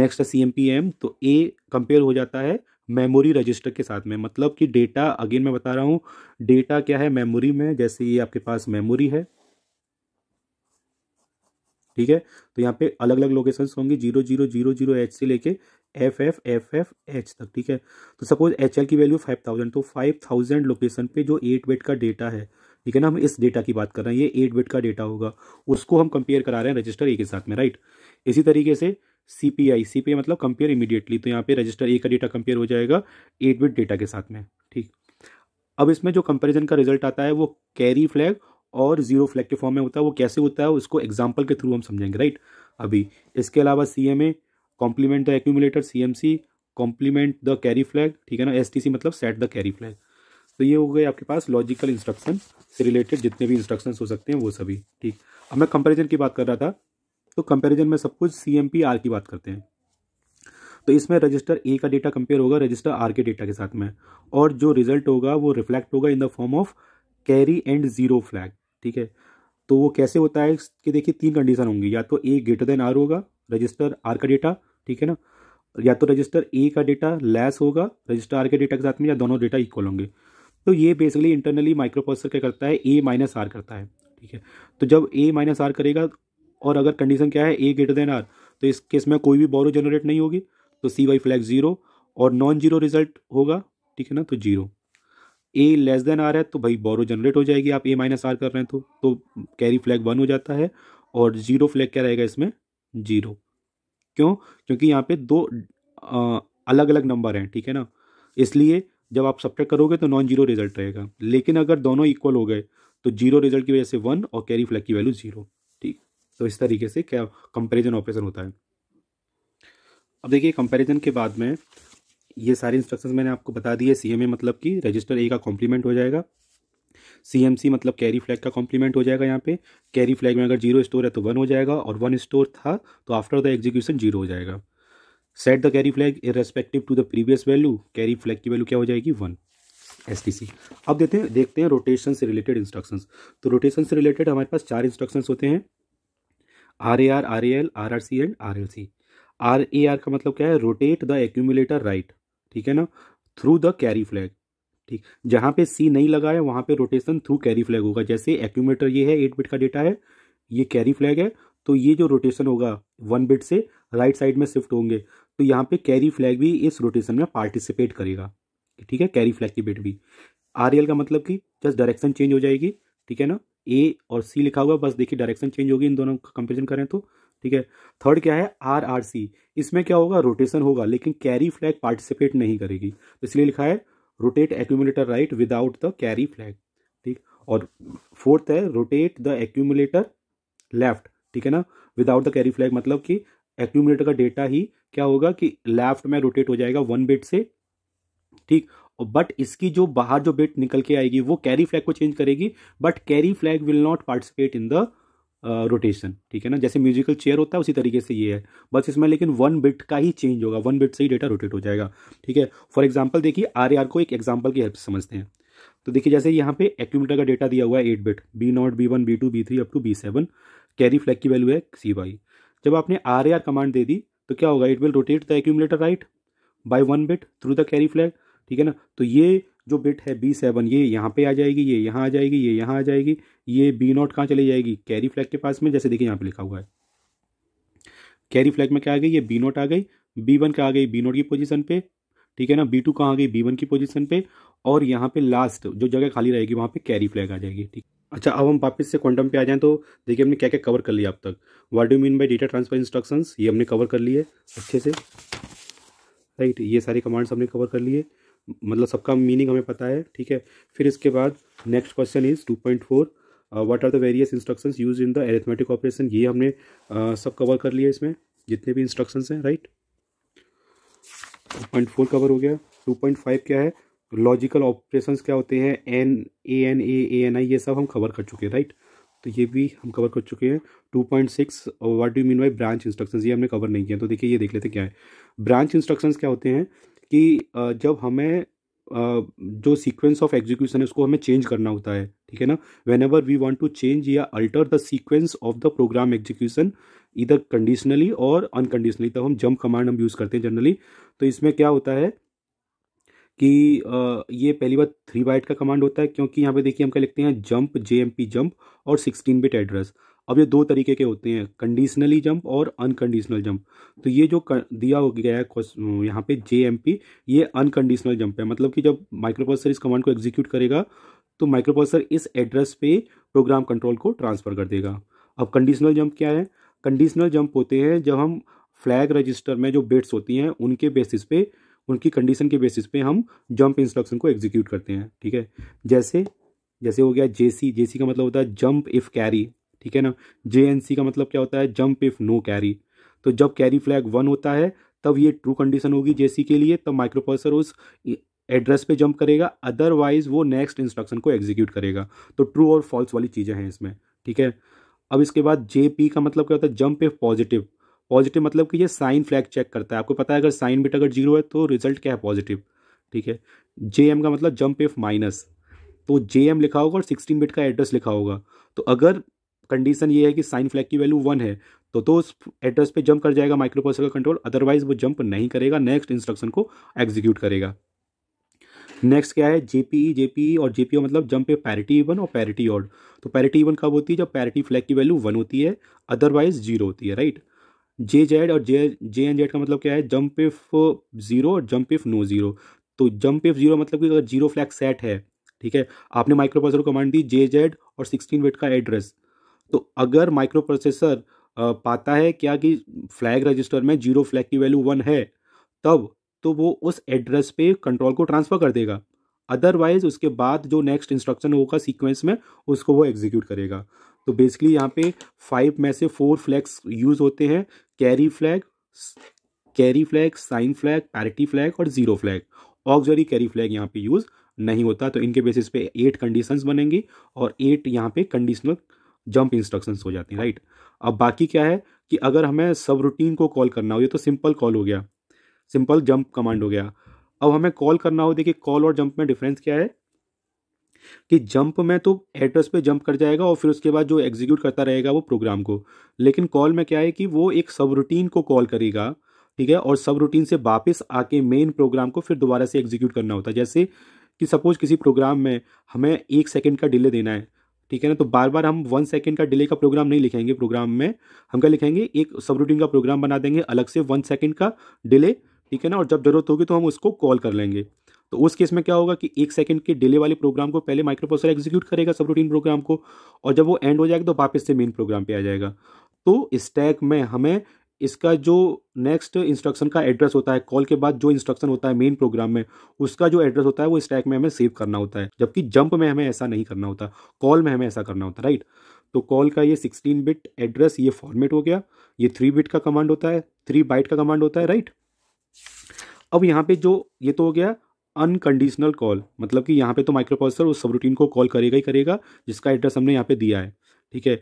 नेक्स्ट है सी एम पी एम तो ए कंपेयर हो जाता है मेमोरी रजिस्टर के साथ में मतलब कि डेटा अगेन मैं बता रहा हूँ डेटा क्या है मेमोरी में जैसे ये आपके पास मेमोरी है ठीक है तो यहाँ पे अलग अलग लोकेशंस होंगे zero zero zero zero H से लेके F F F F H तक ठीक है तो सपोज एच एल की वैल्यू फाइव थाउजेंड तो फाइव थाउजेंड लोकेशन पे जो एट बेट का डेटा है ठीक है ना हम इस डेटा की बात कर रहे हैं ये एट बेट का डेटा होगा उसको हम कंपेयर करा रहे हैं रजिस्टर ए के साथ में राइट इसी तरीके से C P I C P I मतलब कंपेयर इमीडिएटली तो यहाँ पे रजिस्टर ए का डेटा कंपेयर हो जाएगा एट बिट डेटा के साथ में ठीक अब इसमें जो कंपेरिजन का रिजल्ट आता है वो कैरी फ्लैग और जीरो फ्लेक्टिव फॉर्म में होता है वो कैसे होता है उसको एग्जाम्पल के थ्रू हम समझेंगे राइट अभी इसके अलावा C M A complement the accumulator C M C complement the carry flag ठीक है ना एस टी सी मतलब सेट द कैरी फ्लैग तो ये हो गए आपके पास लॉजिकल इंस्ट्रक्शन से रिलेटेड जितने भी इंस्ट्रक्शन हो सकते हैं वो सभी ठीक अब मैं कंपेरिजन की बात कर रहा था तो कंपेरिजन में सब कुछ सी एम पी आर की बात करते हैं तो इसमें रजिस्टर ए का डेटा कंपेयर होगा रजिस्टर आर के डेटा के साथ में और जो रिजल्ट होगा वो रिफ्लेक्ट होगा in the form of carry and zero flag ठीक है तो वो कैसे होता है कि देखिए तीन कंडीशन होंगी या तो ए ग्रेटर देन आर होगा रजिस्टर आर का डेटा ठीक है ना या तो रजिस्टर ए का डेटा लेस होगा रजिस्टर आर के डेटा के साथ में या दोनों डेटा इक्वल होंगे तो ये बेसिकली इंटरनली माइक्रोप्रोसेसर क्या करता है ए माइनस आर करता है ठीक है तो जब ए माइनस आर करेगा और अगर कंडीशन क्या है ए ग्रेटर देन आर तो इस केस में कोई भी बोरो जनरेट नहीं होगी तो सी वाई फ्लैग जीरो और नॉन जीरो रिजल्ट होगा ठीक है ना तो zero A less than R है तो भाई बोरो जनरेट हो जाएगी आप ए माइनस आर कर रहे हैं तो तो कैरी फ्लैग वन हो जाता है और जीरो फ्लैग क्या रहेगा इसमें जीरो क्यों क्योंकि यहाँ पे दो आ, अलग अलग नंबर हैं ठीक है ना इसलिए जब आप सब्ट्रैक्ट करोगे तो नॉन जीरो रिजल्ट रहेगा लेकिन अगर दोनों इक्वल हो गए तो जीरो रिजल्ट की वजह से वन और कैरी फ्लैग की वैल्यू जीरो ठीक तो इस तरीके से क्या कंपेरिजन ऑपरेशन होता है अब देखिए कंपेरिजन के बाद में ये सारे इंस्ट्रक्शंस मैंने आपको बता दिए सी एम ए मतलब कि रजिस्टर ए का कॉम्प्लीमेंट हो जाएगा सी एम सी मतलब कैरी फ्लैग का कॉम्प्लीमेंट हो जाएगा यहाँ पे कैरी फ्लैग में अगर जीरो स्टोर है तो वन हो जाएगा और वन स्टोर था तो आफ्टर द एग्जीक्यूशन जीरो हो जाएगा set the carry flag in respective to the previous value carry flag की वैल्यू क्या हो जाएगी वन एस टी सी अब देते हैं देखते हैं रोटेशन से रिलेटेड इंस्ट्रक्शंस तो रोटेशन से रिलेटेड हमारे पास चार इंस्ट्रक्शंस होते हैं R A R R A L R R C and R L C R A R का मतलब क्या है रोटेट द एक्यूमुलेटर राइट ठीक है ना थ्रू द कैरी फ्लैग ठीक जहाँ पे सी नहीं लगा है वहाँ पे रोटेशन थ्रू कैरी फ्लैग होगा जैसे एक्यूमेटर ये है एट बिट का डेटा है ये कैरी फ्लैग है तो ये जो रोटेशन होगा वन बिट से राइट साइड में शिफ्ट होंगे तो यहाँ पे कैरी फ्लैग भी इस रोटेशन में पार्टिसिपेट करेगा ठीक है कैरी फ्लैग की बिट भी आर का मतलब कि जस्ट डायरेक्शन चेंज हो जाएगी ठीक है ना ए और सी लिखा हुआ बस देखिए डायरेक्शन चेंज होगी इन दोनों का कंपेरिजन करें तो ठीक है थर्ड क्या है आर आर सी इसमें क्या होगा रोटेशन होगा लेकिन कैरी फ्लैग पार्टिसिपेट नहीं करेगी तो इसलिए लिखा है rotate accumulator right without the carry flag ठीक और फोर्थ है रोटेट द एक्यूमुलेटर लेफ्ट ठीक है ना विदाउट द कैरी फ्लैग मतलब कि एक्यूमुलेटर का डेटा ही क्या होगा कि लेफ्ट में रोटेट हो जाएगा वन बेट से ठीक बट इसकी जो बाहर जो बेट निकल के आएगी वो कैरी फ्लैग को चेंज करेगी but carry flag will not participate in the rotation ठीक है ना जैसे म्यूजिकल चेयर होता है उसी तरीके से ये है बस इसमें लेकिन वन बिट का ही चेंज होगा वन बिट से ही डेटा रोटेट हो जाएगा ठीक है फॉर एग्जाम्पल देखिए आर को एक एग्जाम्पल की हेल्प से समझते हैं तो देखिए जैसे यहाँ पे एक्यूमीटर का डेटा दिया हुआ है eight bit B nought B one B two B three up to B seven carry flag की वैल्यू है सी बाई जब आपने आर आर कमांड दे दी तो क्या होगा it will rotate the accumulator right by one bit through the carry flag ठीक है ना तो ये जो बिट है बी सेवन ये यहाँ पे आ जाएगी ये यहाँ आ जाएगी ये यहाँ आ जाएगी ये बी नॉट कहाँ चली जाएगी कैरी फ्लैग के पास में जैसे देखिए यहाँ पे लिखा हुआ है कैरी फ्लैग में क्या आ गई ये बी नॉट आ गई बी वन क्या आ गई बी नॉट की पोजीशन पे ठीक है ना बी टू कहाँ आ गई बी वन की पोजिशन पे और यहाँ पे लास्ट जो जगह खाली रहेगी वहाँ पे कैरी फ्लैग आ जाएगी ठीक अच्छा अब हम वापस से क्वांटम पे आ जाएं तो देखिए हमने क्या क्या कवर कर लिया अब तक what do mean by data transfer instructions ये हमने कवर कर लिए अच्छे से राइट ये सारे कमांड्स हमने कवर कर लिए मतलब सबका मीनिंग हमें पता है ठीक है फिर इसके बाद next question is two point four what are the various instructions use in the arithmetic operation ये हमने uh, सब कवर कर लिया इसमें जितने भी इंस्ट्रक्शंस हैं right two point four cover हो गया टू पॉइंट फाइव क्या है लॉजिकल ऑपरेशन क्या होते हैं N A N A A N I ये सब हम कवर कर चुके हैं राइट तो ये भी हम कवर कर चुके हैं two point six what do mean by branch instruction ये हमने कवर नहीं किया तो देखिए ये देख लेते क्या है ब्रांच इंस्ट्रक्शंस क्या होते हैं कि जब हमें जो सीक्वेंस ऑफ एग्जीक्यूशन है उसको हमें चेंज करना होता है ठीक है ना whenever we want to change या alter the sequence of the program execution either conditionally or unconditionally तब हम जंप कमांड हम यूज़ करते हैं जनरली तो इसमें क्या होता है कि ये पहली बार थ्री बाइट का कमांड होता है क्योंकि यहाँ पे देखिए हम क्या लिखते हैं jump J M P jump और सिक्सटीन बिट एड्रेस अब ये दो तरीके के होते हैं कंडीशनली जंप और अनकंडीशनल जंप तो ये जो दिया हो गया है यहाँ पे जे ये अनकंडीशनल जंप है मतलब कि जब माइक्रोप्रोसेसर इस कमांड को एग्जीक्यूट करेगा तो माइक्रोप्रोसेसर इस एड्रेस पे प्रोग्राम कंट्रोल को ट्रांसफ़र कर देगा अब कंडीशनल जंप क्या है कंडीशनल जंप होते हैं जब हम फ्लैग रजिस्टर में जो बेट्स होती हैं उनके बेसिस पे उनकी कंडीशन के बेसिस पे हम जंप इंस्ट्रक्शन को एग्जीक्यूट करते हैं ठीक है जैसे जैसे हो गया जेसी जेसी का मतलब होता है जंप इफ़ कैरी ठीक है ना जे का मतलब क्या होता है जंप इफ नो कैरी तो जब कैरी फ्लैग वन होता है तब ये ट्रू कंडीशन होगी जेसी के लिए तब माइक्रोप्रोसेसर उस एड्रेस पे जंप करेगा अदरवाइज वो नेक्स्ट इंस्ट्रक्शन को एग्जीक्यूट करेगा तो ट्रू और फॉल्स वाली चीज़ें हैं इसमें ठीक है अब इसके बाद जे पी का मतलब क्या होता है जंप इफ पॉजिटिव पॉजिटिव मतलब कि ये साइन फ्लैग चेक करता है आपको पता है अगर साइन बिट अगर जीरो है तो रिजल्ट क्या है पॉजिटिव ठीक है जे एम का मतलब जंप इफ माइनस तो जे एम लिखा होगा और सिक्सटीन बिट का एड्रेस लिखा होगा तो अगर कंडीशन ये है कि साइन फ्लैग की वैल्यू वन है तो तो उस एड्रेस पे जंप कर जाएगा माइक्रोप्रोसेसर का कंट्रोल अदरवाइज वो जंप नहीं करेगा नेक्स्ट इंस्ट्रक्शन को एग्जीक्यूट करेगा नेक्स्ट क्या है जेपीई जेपीई e, e और जेपीओ e मतलब जंप पे पैरिटी वन और पैरिटी ऑड तो पैरिटी वन कब होती है जब पैरिटी फ्लैग की वैल्यू वन होती है अदरवाइज जीरो होती है राइट जे जेड और जे जे एन जेड का मतलब क्या है जंप इफ जीरो और जंप इफ नो जीरो तो जंप इफ जीरो मतलब कि अगर जीरो फ्लैग सेट है ठीक है आपने माइक्रोप्रोसेसर कमांड दी जे जेड और सिक्सटीन वेट का एड्रेस तो अगर माइक्रो प्रोसेसर पाता है क्या कि फ्लैग रजिस्टर में जीरो फ्लैग की वैल्यू वन है तब तो वो उस एड्रेस पे कंट्रोल को ट्रांसफ़र कर देगा अदरवाइज उसके बाद जो नेक्स्ट इंस्ट्रक्शन होगा सीक्वेंस में उसको वो एग्जीक्यूट करेगा तो बेसिकली यहाँ पे फाइव में से फोर फ्लैग्स यूज़ होते हैं carry flag carry flag sign flag parity flag और zero flag auxiliary carry flag यहाँ पे यूज़ नहीं होता तो इनके बेसिस पे एट कंडीशंस बनेंगी और एट यहाँ पे कंडीशनल जंप इंस्ट्रक्शंस हो जाती हैं राइट अब बाकी क्या है कि अगर हमें सब रूटीन को कॉल करना हो ये तो सिंपल कॉल हो गया सिंपल जंप कमांड हो गया अब हमें कॉल करना हो देखिए कॉल और जंप में डिफरेंस क्या है कि जंप में तो एड्रेस पे जंप कर जाएगा और फिर उसके बाद जो एग्जीक्यूट करता रहेगा वो प्रोग्राम को लेकिन कॉल में क्या है कि वो एक सब रूटीन को कॉल करेगा ठीक है और सब रूटीन से वापस आके मेन प्रोग्राम को फिर दोबारा से एग्जीक्यूट करना होता है जैसे कि सपोज किसी प्रोग्राम में हमें एक सेकेंड का डिले देना है ठीक है ना तो बार बार हम वन सेकेंड का डिले का प्रोग्राम नहीं लिखेंगे प्रोग्राम में हम क्या लिखेंगे एक सब रूटीन का प्रोग्राम बना देंगे अलग से वन सेकेंड का डिले ठीक है ना और जब जरूरत होगी तो हम उसको कॉल कर लेंगे तो उस केस में क्या होगा कि एक सेकंड के डिले वाले प्रोग्राम को पहले माइक्रोप्रोसेसर एग्जीक्यूट करेगा सब रूटीन प्रोग्राम को और जब वो एंड हो जाएगा तो वापस से मेन प्रोग्राम पे आ जाएगा तो स्टैक में हमें इसका जो नेक्स्ट इंस्ट्रक्शन का एड्रेस होता है कॉल के बाद जो इंस्ट्रक्शन होता है मेन प्रोग्राम में उसका जो एड्रेस होता है वो स्टैक में हमें सेव करना होता है जबकि जंप में हमें ऐसा नहीं करना होता कॉल में हमें ऐसा करना होता है राइट तो कॉल का ये सिक्सटीन बिट एड्रेस ये फॉर्मेट हो गया ये थ्री बिट का कमांड होता है थ्री बाइट का कमांड होता है राइट अब यहाँ पे जो ये तो हो गया अनकंडीशनल कॉल मतलब कि यहाँ पे तो माइक्रोप्रोसेसर उस सब रूटीन को कॉल करेगा ही करेगा जिसका एड्रेस हमने यहाँ पे दिया है ठीक है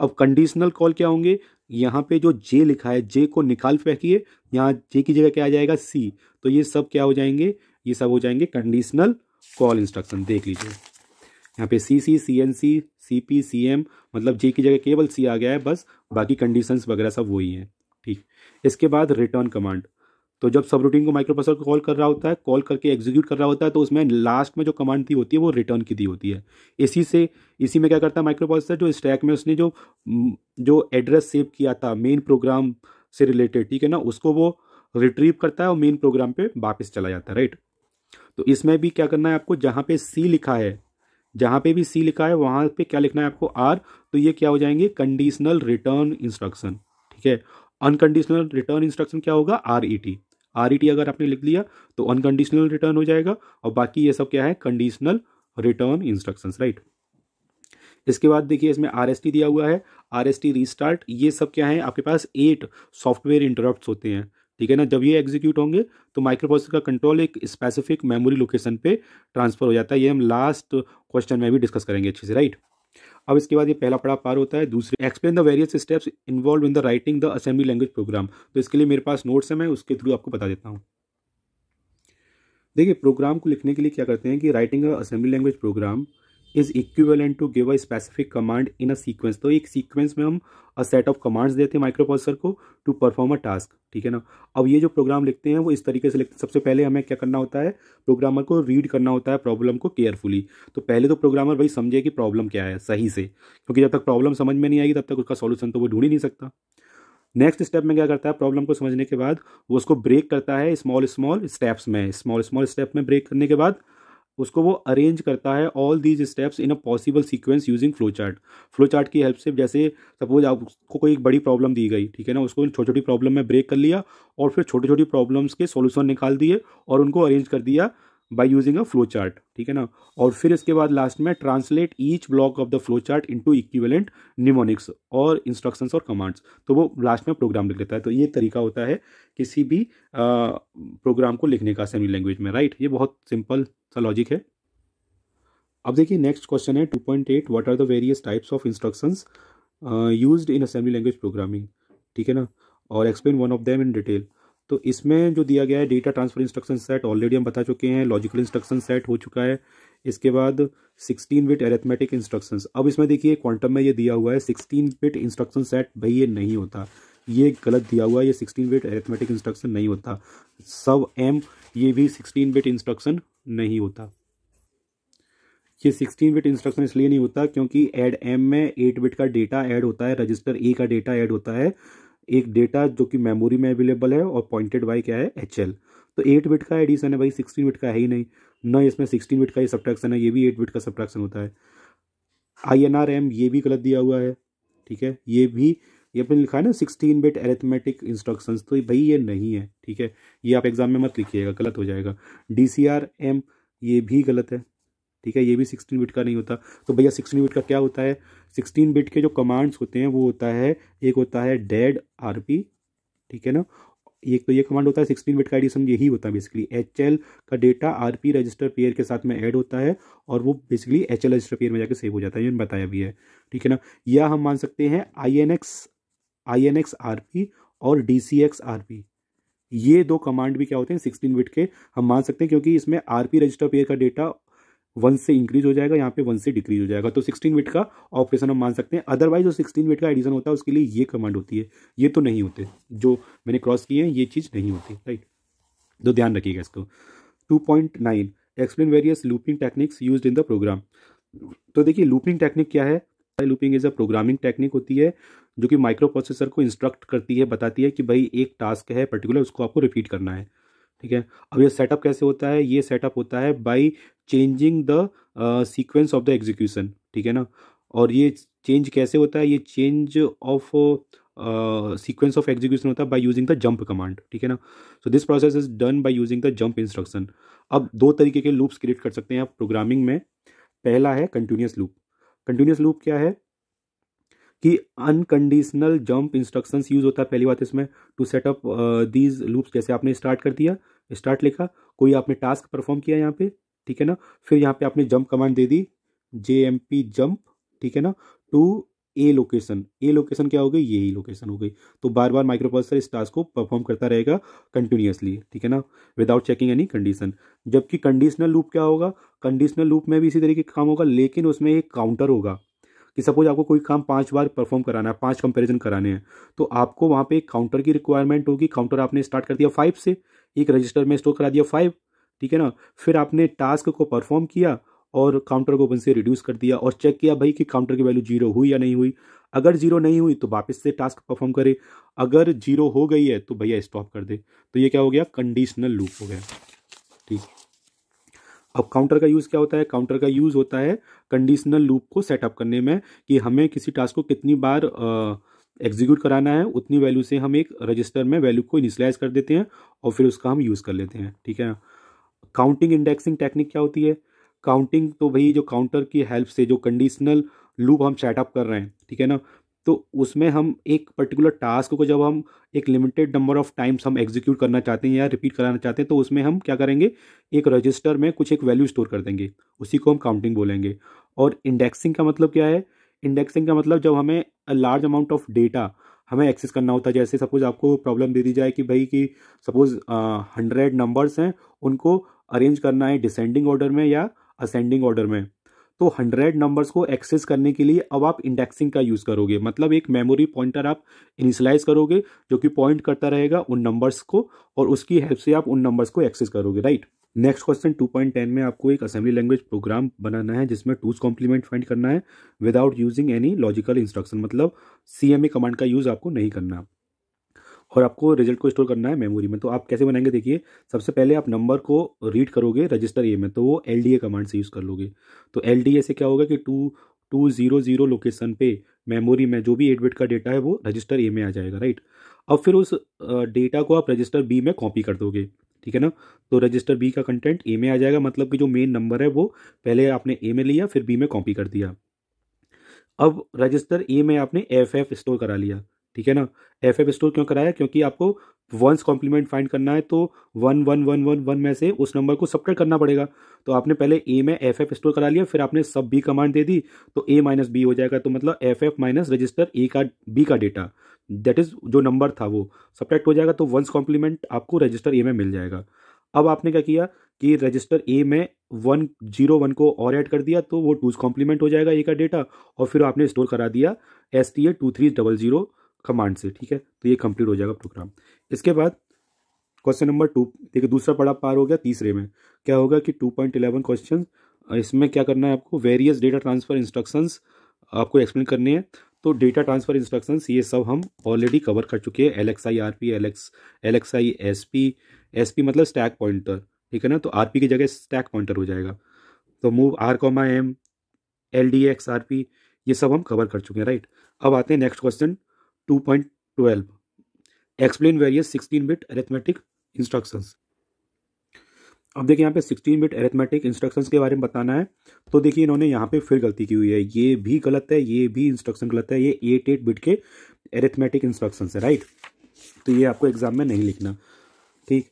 अब कंडीशनल कॉल क्या होंगे यहाँ पे जो जे लिखा है जे को निकाल फेंकिए यहाँ जे की जगह क्या आ जाएगा सी तो ये सब क्या हो जाएंगे ये सब हो जाएंगे कंडीशनल कॉल इंस्ट्रक्शन देख लीजिए यहाँ पे C C C N C C P C M मतलब जे की जगह केवल सी आ गया है बस बाकी कंडीशंस वगैरह सब वही हैं ठीक इसके बाद रिटर्न कमांड तो जब सब रूटीन को माइक्रोप्रोसेसर को कॉल कर रहा होता है कॉल करके एग्जीक्यूट कर रहा होता है तो उसमें लास्ट में जो कमांड दी होती है वो रिटर्न की दी होती है इसी से इसी में क्या करता है माइक्रोप्रोसेसर जो स्टैक में उसने जो जो एड्रेस सेव किया था मेन प्रोग्राम से रिलेटेड ठीक है ना उसको वो रिट्रीव करता है और मेन प्रोग्राम पर वापस चला जाता है राइट तो इसमें भी क्या करना है आपको जहाँ पे सी लिखा है जहाँ पे भी सी लिखा है वहाँ पे क्या लिखना है आपको आर तो ये क्या हो जाएंगे कंडीशनल रिटर्न इंस्ट्रक्शन ठीक है अनकंडीशनल रिटर्न इंस्ट्रक्शन क्या होगा R E T R E T अगर आपने लिख लिया तो अनकंडीशनल रिटर्न हो जाएगा और बाकी ये सब क्या है कंडीशनल रिटर्न इंस्ट्रक्शन राइट इसके बाद देखिए इसमें आर एस टी दिया हुआ है आर एस टी रीस्टार्ट ये सब क्या है आपके पास एट सॉफ्टवेयर इंटरप्ट होते हैं ठीक है ना जब ये एग्जीक्यूट होंगे तो माइक्रोप्रोसेसर का कंट्रोल एक स्पेसिफिक मेमोरी लोकेशन पे ट्रांसफर हो जाता है ये हम लास्ट क्वेश्चन में भी डिस्कस करेंगे अच्छे से राइट अब इसके बाद ये पहला पड़ा पार होता है दूसरे explain the various steps involve in the writing the assembly language program तो इसके लिए मेरे पास नोट्स है मैं उसके थ्रू आपको बता देता हूँ देखिए प्रोग्राम को लिखने के लिए क्या करते हैं कि writing assembly language program is equivalent to give a specific command in a sequence तो एक सीक्वेंस में हम अ सेट ऑफ कमांड्स देते हैं माइक्रोप्रोसेसर को टू परफॉर्म अ टास्क ठीक है ना अब ये जो प्रोग्राम लिखते हैं वो इस तरीके से लिखते हैं सबसे पहले हमें क्या करना होता है प्रोग्रामर को रीड करना होता है प्रॉब्लम को केयरफुली तो पहले तो प्रोग्रामर भाई समझे कि प्रॉब्लम क्या है सही से क्योंकि जब तक प्रॉब्लम समझ में नहीं आएगी तब तक उसका सोल्यूशन तो वो ढूंढ ही नहीं सकता नेक्स्ट स्टेप में क्या करता है प्रॉब्लम को समझने के बाद वो उसको ब्रेक करता है स्मॉल स्मॉल स्टेप्स में स्मॉल स्मॉल स्टेप में ब्रेक करने के बाद उसको वो अरेंज करता है all these steps in a possible sequence using flow chart flow chart की हेल्प से जैसे सपोज आपको कोई एक बड़ी प्रॉब्लम दी गई ठीक है ना उसको छोटी छोटी प्रॉब्लम में ब्रेक कर लिया और फिर छोटी छोटी प्रॉब्लम्स के सोल्यूशन निकाल दिए और उनको अरेंज कर दिया by using a flow chart ठीक है ना और फिर इसके बाद लास्ट में translate each block of the flow chart into equivalent mnemonics और इंस्ट्रक्शंस और कमांड्स तो वो लास्ट में प्रोग्राम लिख लेता है तो ये तरीका होता है किसी भी प्रोग्राम को लिखने का असेंबली लैंग्वेज में राइट ये बहुत सिंपल सा लॉजिक है अब देखिए next question is two point eight what are the various types of instructions use in assembly language programming ठीक है ना और explain one of them in detail तो इसमें जो दिया गया है data transfer instruction set already हम बता चुके हैं लॉजिकल इंस्ट्रक्शन सेट हो चुका है इसके बाद 16 बिट एरेथमेटिक इंस्ट्रक्शन अब इसमें देखिए क्वांटम में ये दिया हुआ है 16 बिट इंस्ट्रक्शन सेट भाई ये नहीं होता ये गलत दिया हुआ है ये 16 बिट एरेथमेटिक इंस्ट्रक्शन नहीं होता सब एम ये भी 16 बिट इंस्ट्रक्शन नहीं होता ये 16 बिट इंस्ट्रक्शन इसलिए नहीं होता क्योंकि एड एम में 8 बिट का डेटा ऐड होता है रजिस्टर ए का डेटा ऐड होता है एक डेटा जो कि मेमोरी में अवेलेबल है और पॉइंटेड बाई क्या है एच तो एट बिट का एडिशन है भाई सिक्सटीन बिट का है ही नहीं ना इसमें सिक्सटीन बिट का ही सब्ट्रैक्शन है ये भी एट बिट का सब्ट्रैक्शन होता है आई एन आर एम ये भी गलत दिया हुआ है ठीक है ये भी ये अपने लिखा है ना सिक्सटीन बिट एरेथमेटिक इंस्ट्रक्शंस तो भाई ये नहीं है ठीक है ये आप एग्जाम में मत लिखिएगा गलत हो जाएगा डी सी आर एम ये भी गलत है ठीक है ये भी सिक्सटीन बिट का नहीं होता तो भैया सिक्सटीन बिट का क्या होता है सिक्सटीन बिट के जो कमांड्स होते हैं वो होता है एक होता है डेड आर पी ठीक है ना एक तो ये कमांड होता है सिक्सटीन बिट का एडिशन यही होता है बेसिकली एच का डेटा आर रजिस्टर पेयर के साथ में ऐड होता है और वो basically H L register pair में जाकर सेव हो जाता है ये बताया भी है ठीक है ना या हम मान सकते हैं I N X I N X R P और D C X R P ये दो कमांड भी क्या होते हैं सिक्सटीन बिट के हम मान सकते हैं क्योंकि इसमें आर पी रजिस्टर पेयर का डेटा वन से इंक्रीज हो जाएगा यहाँ पे वन से डिक्रीज हो जाएगा तो सिक्सटीन वेट का ऑपरेशन हम मान सकते हैं अदरवाइज जो सिक्सटीन वेट का एडिशन होता है उसके लिए ये कमांड होती है ये तो नहीं होते जो मैंने क्रॉस किए हैं ये चीज़ नहीं होती राइट तो ध्यान रखिएगा इसको two point nine explain various looping techniques use in the program तो देखिए लूपिंग टेक्निक क्या है looping is a programming technique होती है जो कि माइक्रो प्रोसेसर को इंस्ट्रक्ट करती है बताती है कि भाई एक टास्क है पर्टिकुलर उसको आपको रिपीट करना है ठीक है अब ये सेटअप कैसे होता है ये सेटअप होता है by changing the sequence of the execution ठीक है ना और ये चेंज कैसे होता है ये change of sequence of execution होता है by using the jump command ठीक है ना so this process is done by using the jump instruction अब दो तरीके के लूप्स क्रिएट कर सकते हैं आप प्रोग्रामिंग में पहला है कंटिन्यूस लूप कंटिन्यूस लूप क्या है कि अनकंडीशनल जंप इंस्ट्रक्शंस यूज होता है पहली बात इसमें टू सेटअप दीज लूप्स जैसे आपने स्टार्ट कर दिया स्टार्ट लिखा कोई आपने टास्क परफॉर्म किया यहाँ पे ठीक है ना फिर यहाँ पे आपने जंप कमांड दे दी जे एम पी जंप ठीक है ना to a location a location क्या हो गई ये ही लोकेशन हो गई तो बार बार माइक्रोप्रोसेसर इस टास्क को परफॉर्म करता रहेगा कंटिन्यूसली ठीक है ना विदाउट चेकिंग एनी कंडीशन जबकि कंडीशनल लूप क्या होगा कंडीशनल लूप में भी इसी तरीके का काम होगा लेकिन उसमें एक काउंटर होगा कि सपोज आपको कोई काम पाँच बार परफॉर्म कराना है पाँच कंपेरिजन कराने हैं तो आपको वहाँ पे एक काउंटर की रिक्वायरमेंट होगी काउंटर आपने स्टार्ट कर दिया फाइव से एक रजिस्टर में स्टोर करा दिया फाइव ठीक है ना फिर आपने टास्क को परफॉर्म किया और काउंटर को वन से रिड्यूस कर दिया और चेक किया भाई कि काउंटर की वैल्यू जीरो हुई या नहीं हुई अगर जीरो नहीं हुई तो वापस से टास्क परफॉर्म करे अगर जीरो हो गई है तो भैया स्टॉप कर दे तो ये क्या हो गया कंडीशनल लूप हो गया ठीक अब काउंटर का यूज़ क्या होता है काउंटर का यूज़ होता है कंडीशनल लूप को सेटअप करने में कि हमें किसी टास्क को कितनी बार एग्जीक्यूट कराना है उतनी वैल्यू से हम एक रजिस्टर में वैल्यू को इनिशलाइज कर देते हैं और फिर उसका हम यूज़ कर लेते हैं ठीक है काउंटिंग इंडेक्सिंग टेक्निक क्या होती है काउंटिंग तो भाई जो काउंटर की हेल्प से जो कंडीशनल लूप हम सेटअप कर रहे हैं ठीक है ना तो उसमें हम एक पर्टिकुलर टास्क को जब हम एक लिमिटेड नंबर ऑफ टाइम्स हम एग्जीक्यूट करना चाहते हैं या रिपीट कराना चाहते हैं तो उसमें हम क्या करेंगे एक रजिस्टर में कुछ एक वैल्यू स्टोर कर देंगे उसी को हम काउंटिंग बोलेंगे और इंडेक्सिंग का मतलब क्या है इंडेक्सिंग का मतलब जब हमें लार्ज अमाउंट ऑफ डेटा हमें एक्सेस करना होता है जैसे सपोज आपको प्रॉब्लम दे दी जाए कि भाई कि सपोज हंड्रेड नंबर्स हैं उनको अरेंज करना है डिसेंडिंग ऑर्डर में या असेंडिंग ऑर्डर में तो हंड्रेड नंबर्स को एक्सेस करने के लिए अब आप इंडेक्सिंग का यूज़ करोगे मतलब एक मेमोरी पॉइंटर आप इनिशलाइज करोगे जो कि पॉइंट करता रहेगा उन नंबर्स को और उसकी हेल्प से आप उन नंबर्स को एक्सेस करोगे राइट नेक्स्ट क्वेश्चन 2.10 में आपको एक असेंबली लैंग्वेज प्रोग्राम बनाना है जिसमें टूज कॉम्प्लीमेंट फाइंड करना है without using any logical instruction मतलब सी कमांड का यूज़ आपको नहीं करना और आपको रिजल्ट को स्टोर करना है मेमोरी में तो आप कैसे बनाएंगे देखिए सबसे पहले आप नंबर को रीड करोगे रजिस्टर ए में तो वो एल कमांड से यूज़ कर लोगे तो एल से क्या होगा कि two two zero zero location पे मेमोरी में जो भी एट बिट का डेटा है वो रजिस्टर ए में आ जाएगा राइट अब फिर उस डेटा को आप रजिस्टर बी में कॉपी कर दोगे ठीक है ना तो रजिस्टर बी का कंटेंट ए में आ जाएगा मतलब कि जो मेन नंबर है वो पहले आपने ए में लिया फिर बी में कॉपी कर दिया अब रजिस्टर ए में आपने एफ एफ स्टोर करा लिया ठीक है ना एफ एफ स्टोर क्यों कराया क्योंकि आपको वंस कॉम्प्लीमेंट फाइंड करना है तो one one one one one में से उस नंबर को सब्ट्रैक्ट करना पड़ेगा तो आपने पहले ए में एफ एफ स्टोर करा लिया फिर आपने सब बी कमांड दे दी तो ए माइनस बी हो जाएगा तो मतलब F F minus register A का बी का डेटा दैट इज़ जो नंबर था वो सब्ट्रैक्ट हो जाएगा तो वंस कॉम्प्लीमेंट आपको रजिस्टर ए में मिल जाएगा अब आपने क्या किया कि रजिस्टर ए में वन जीरो वन को और ऐड कर दिया तो वो टूज कॉम्प्लीमेंट हो जाएगा ए का डेटा और फिर आपने स्टोर करा दिया S T A two three double zero command से ठीक है तो ये कंप्लीट हो जाएगा प्रोग्राम इसके बाद क्वेश्चन नंबर टू देखिए दूसरा पड़ा पार हो गया तीसरे में क्या होगा कि टू पॉइंट इलेवन क्वेश्चन इसमें क्या करना है आपको वेरियस डेटा ट्रांसफ़र इंस्ट्रक्शंस आपको एक्सप्लेन करनी है तो डेटा ट्रांसफ़र इंस्ट्रक्शंस ये सब हम ऑलरेडी कवर कर चुके हैं L X I R P L X L X I S P S P मतलब स्टैक पॉइंटर ठीक है ना तो आर पी की जगह स्टैक पॉइंटर हो जाएगा तो move R comma M L D X R P ये सब हम कवर कर चुके हैं राइट अब आते हैं next question 2.12 explain various 16 bit arithmetic instructions अब देखिए यहाँ पे 16 बिट एरेथमेटिक इंस्ट्रक्शंस के बारे में बताना है तो देखिए इन्होंने यहाँ पे फिर गलती की हुई है ये भी गलत है ये भी इंस्ट्रक्शन गलत है ये एट एट बिट के एरेथमेटिक इंस्ट्रक्शन है राइट तो ये आपको एग्जाम में नहीं लिखना ठीक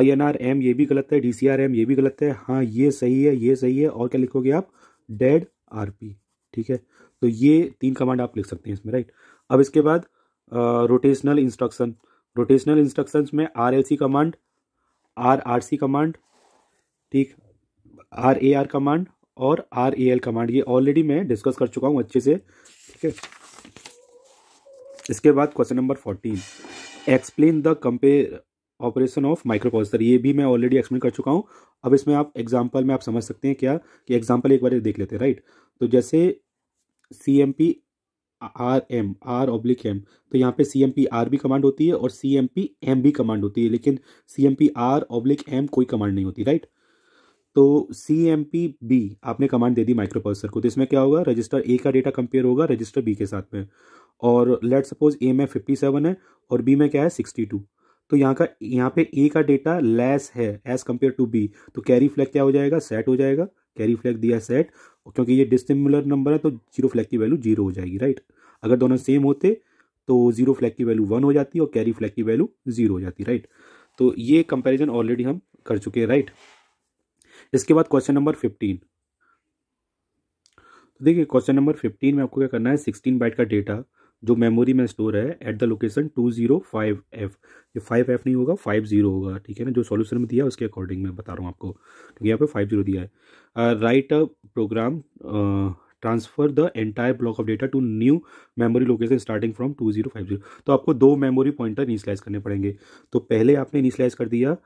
आई एन आर एम ये भी गलत है डी सी आर एम ये भी गलत है हाँ ये सही है ये सही है और क्या लिखोगे आप डेड आर पी ठीक है तो ये तीन कमांड आप लिख सकते हैं इसमें राइट अब इसके बाद रोटेशनल इंस्ट्रक्शन रोटेशनल इंस्ट्रक्शंस में R L C command R R C command ठीक आर ए आर कमांड और आर ए एल कमांड ये ऑलरेडी मैं डिस्कस कर चुका हूँ अच्छे से ठीक है इसके बाद question number fourteen explain the compare operation of microprocessor ये भी मैं ऑलरेडी एक्सप्लेन कर चुका हूँ अब इसमें आप एग्जाम्पल में आप समझ सकते हैं क्या कि एग्जाम्पल एक बार देख लेते हैं राइट तो जैसे C M P R M R oblique M तो यहाँ पे सी एम पी आर भी कमांड होती है और सी एम पी एम भी कमांड होती है लेकिन C M P R oblique M कोई कमांड नहीं होती राइट तो सी एम पी बी आपने कमांड दे दी माइक्रोप्रोसेसर को तो इसमें क्या होगा रजिस्टर ए का डेटा कंपेयर होगा रजिस्टर बी के साथ में और लेट सपोज ए में फिफ्टी सेवन है और बी में क्या है सिक्सटी टू तो यहाँ का यहाँ पे ए का डेटा लेस है एज कम्पेयर टू बी तो कैरी फ्लैग क्या हो जाएगा सेट हो जाएगा कैरी फ्लैग दिया सेट क्योंकि ये डिसिमिलर नंबर है तो जीरो फ्लैग की वैल्यू जीरो हो जाएगी राइट अगर दोनों सेम होते तो जीरो फ्लैग की वैल्यू वन हो जाती और कैरी फ्लैग की वैल्यू जीरो हो जाती राइट तो ये कंपेरिजन ऑलरेडी हम कर चुके हैं राइट इसके बाद क्वेश्चन नंबर फिफ्टीन तो देखिए क्वेश्चन नंबर फिफ्टीन में आपको क्या करना है सिक्सटीन बाइट का डेटा जो मेमोरी में स्टोर है at the location two zero five F ये फाइव एफ नहीं होगा फाइव जीरो होगा ठीक है ना जो सॉल्यूशन में दिया उसके अकॉर्डिंग मैं बता रहा हूँ आपको क्योंकि यहाँ पे फाइव जीरो दिया है write a program transfer the entire block of data to new memory location starting from two zero five zero तो आपको दो मेमोरी पॉइंटर इनिशलाइज करने पड़ेंगे तो पहले आपने इनिशलाइज कर दिया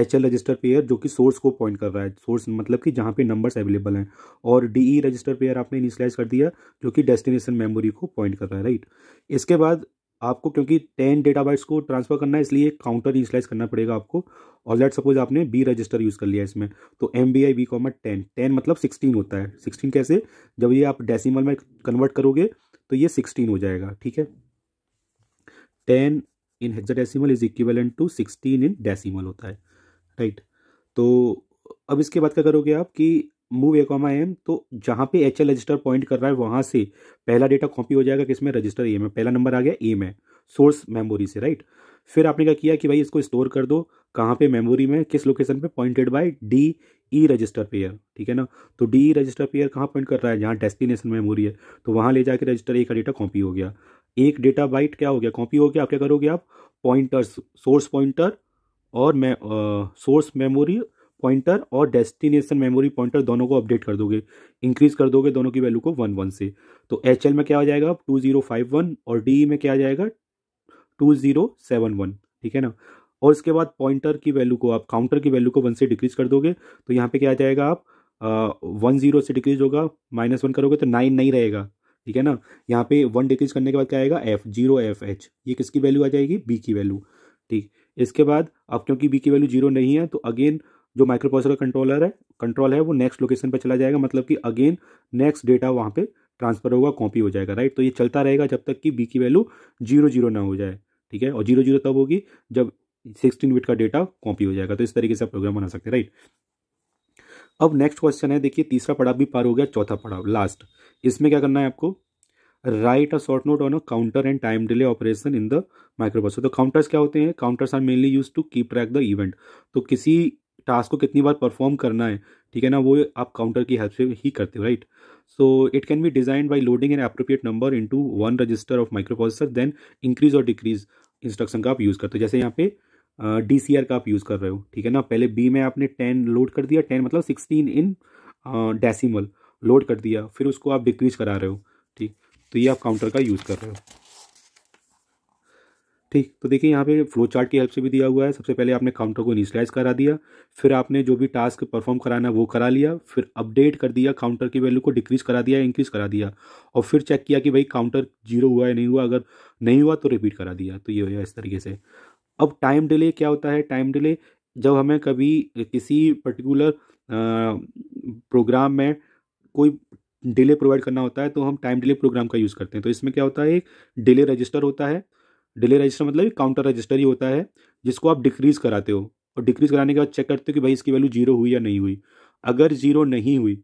एच एल रजिस्टर पेयर जो कि सोर्स को पॉइंट कर रहा है सोर्स मतलब कि जहाँ पे नंबर्स अवेलेबल हैं और डी ई रजिस्टर पेयर आपने इनिशलाइज कर दिया जो कि डेस्टिनेशन मेमोरी को पॉइंट कर रहा है राइट इसके बाद आपको क्योंकि टेन डेटा बाइट्स को ट्रांसफर करना है इसलिए काउंटर इनिशलाइज करना पड़ेगा आपको और लेट सपोज आपने बी रजिस्टर यूज़ कर लिया इसमें तो M V I B comma ten ten मतलब सिक्सटीन होता है सिक्सटीन कैसे जब ये आप डेसीमल में कन्वर्ट करोगे तो ये सिक्सटीन हो जाएगा ठीक है ten in decimal is equivalent to sixteen in decimal होता है राइट तो अब इसके बाद क्या करोगे आप कि मूव ए कॉमा एम तो जहाँ पे एच एल रजिस्टर पॉइंट कर रहा है वहाँ से पहला डेटा कॉपी हो जाएगा किसमें रजिस्टर ए में पहला नंबर आ गया ए में सोर्स मेमोरी से राइट फिर आपने क्या किया कि भाई इसको स्टोर कर दो कहाँ पे मेमोरी में किस लोकेशन पे pointed by D E register pair ठीक है ना तो डी ई रजिस्टर पेयर कहाँ पॉइंट कर रहा है जहाँ डेस्टिनेशन मेमोरी है तो वहाँ ले जाकर रजिस्टर ए का डेटा कॉपी हो गया एक डेटा बाइट क्या हो गया कॉपी हो गया आप क्या करोगे आप पॉइंटर्स सोर्स पॉइंटर और मैं सोर्स मेमोरी पॉइंटर और डेस्टिनेशन मेमोरी पॉइंटर दोनों को अपडेट कर दोगे इंक्रीज कर दोगे दोनों की वैल्यू को वन वन से तो एच में क्या हो जाएगा टू जीरो फाइव वन और डी में क्या आ जाएगा टू जीरो सेवन वन ठीक है ना और इसके बाद पॉइंटर की वैल्यू को आप काउंटर की वैल्यू को वन से डिक्रीज कर दोगे तो यहाँ पे क्या आ जाएगा आप वन जीरो से डिक्रीज होगा माइनस वन करोगे तो नाइन नहीं रहेगा ठीक है ना यहाँ पे वन डिक्रीज करने के बाद क्या आएगा एफ जीरो एफ एच ये किसकी वैल्यू आ जाएगी बी की वैल्यू ठीक इसके बाद अब क्योंकि बी की वैल्यू जीरो नहीं है तो अगेन जो माइक्रोप्रोसेसर का कंट्रोलर है कंट्रोल है वो नेक्स्ट लोकेशन पर चला जाएगा मतलब कि अगेन नेक्स्ट डेटा वहाँ पे ट्रांसफर होगा कॉपी हो जाएगा राइट तो ये चलता रहेगा जब तक कि बी की वैल्यू जीरो जीरो ना हो जाए ठीक है और जीरो जीरो तब होगी जब सिक्सटीन बिट का डेटा कॉपी हो जाएगा तो इस तरीके से आप प्रोग्राम बना सकते हैं राइट अब नेक्स्ट क्वेश्चन है देखिए तीसरा पड़ाव भी पार हो गया चौथा पड़ाव लास्ट इसमें क्या करना है आपको write a short note on a counter and time delay operation in the microbus. तो काउंटर्स क्या होते हैं counters are mainly use to keep track the event तो किसी टास्क को कितनी बार परफॉर्म करना है ठीक है ना वो आप काउंटर की हेल्प से ही करते हो right so it can be design by loading an appropriate number into one register of microprocessor then increase और डिक्रीज इंस्ट्रक्शन का आप यूज़ करते हो जैसे यहाँ पे डी सी आर का आप यूज़ कर रहे हो ठीक है ना पहले बी में आपने टेन लोड कर दिया टेन मतलब सिक्सटीन इन डेसीमल लोड कर दिया फिर उसको आप डिक्रीज करा रहे हो ठीक तो ये आप काउंटर का यूज़ कर रहे हो ठीक तो देखिए यहाँ पे फ्लो चार्ट की हेल्प से भी दिया हुआ है सबसे पहले आपने काउंटर को इनिशलाइज करा दिया फिर आपने जो भी टास्क परफॉर्म कराना है वो करा लिया फिर अपडेट कर दिया काउंटर की वैल्यू को डिक्रीज करा दिया इंक्रीज करा दिया और फिर चेक किया कि भाई काउंटर जीरो हुआ या नहीं हुआ अगर नहीं हुआ तो रिपीट करा दिया तो ये हो इस तरीके से अब टाइम डिले क्या होता है टाइम डिले जब हमें कभी किसी पर्टिकुलर प्रोग्राम में कोई डिले प्रोवाइड करना होता है तो हम टाइम डिले प्रोग्राम का यूज़ करते हैं तो इसमें क्या होता है एक डिले रजिस्टर होता है डिले रजिस्टर मतलब काउंटर रजिस्टर ही होता है जिसको आप डिक्रीज़ कराते हो और डिक्रीज़ कराने के बाद चेक करते हो कि भाई इसकी वैल्यू जीरो हुई या नहीं हुई अगर जीरो नहीं हुई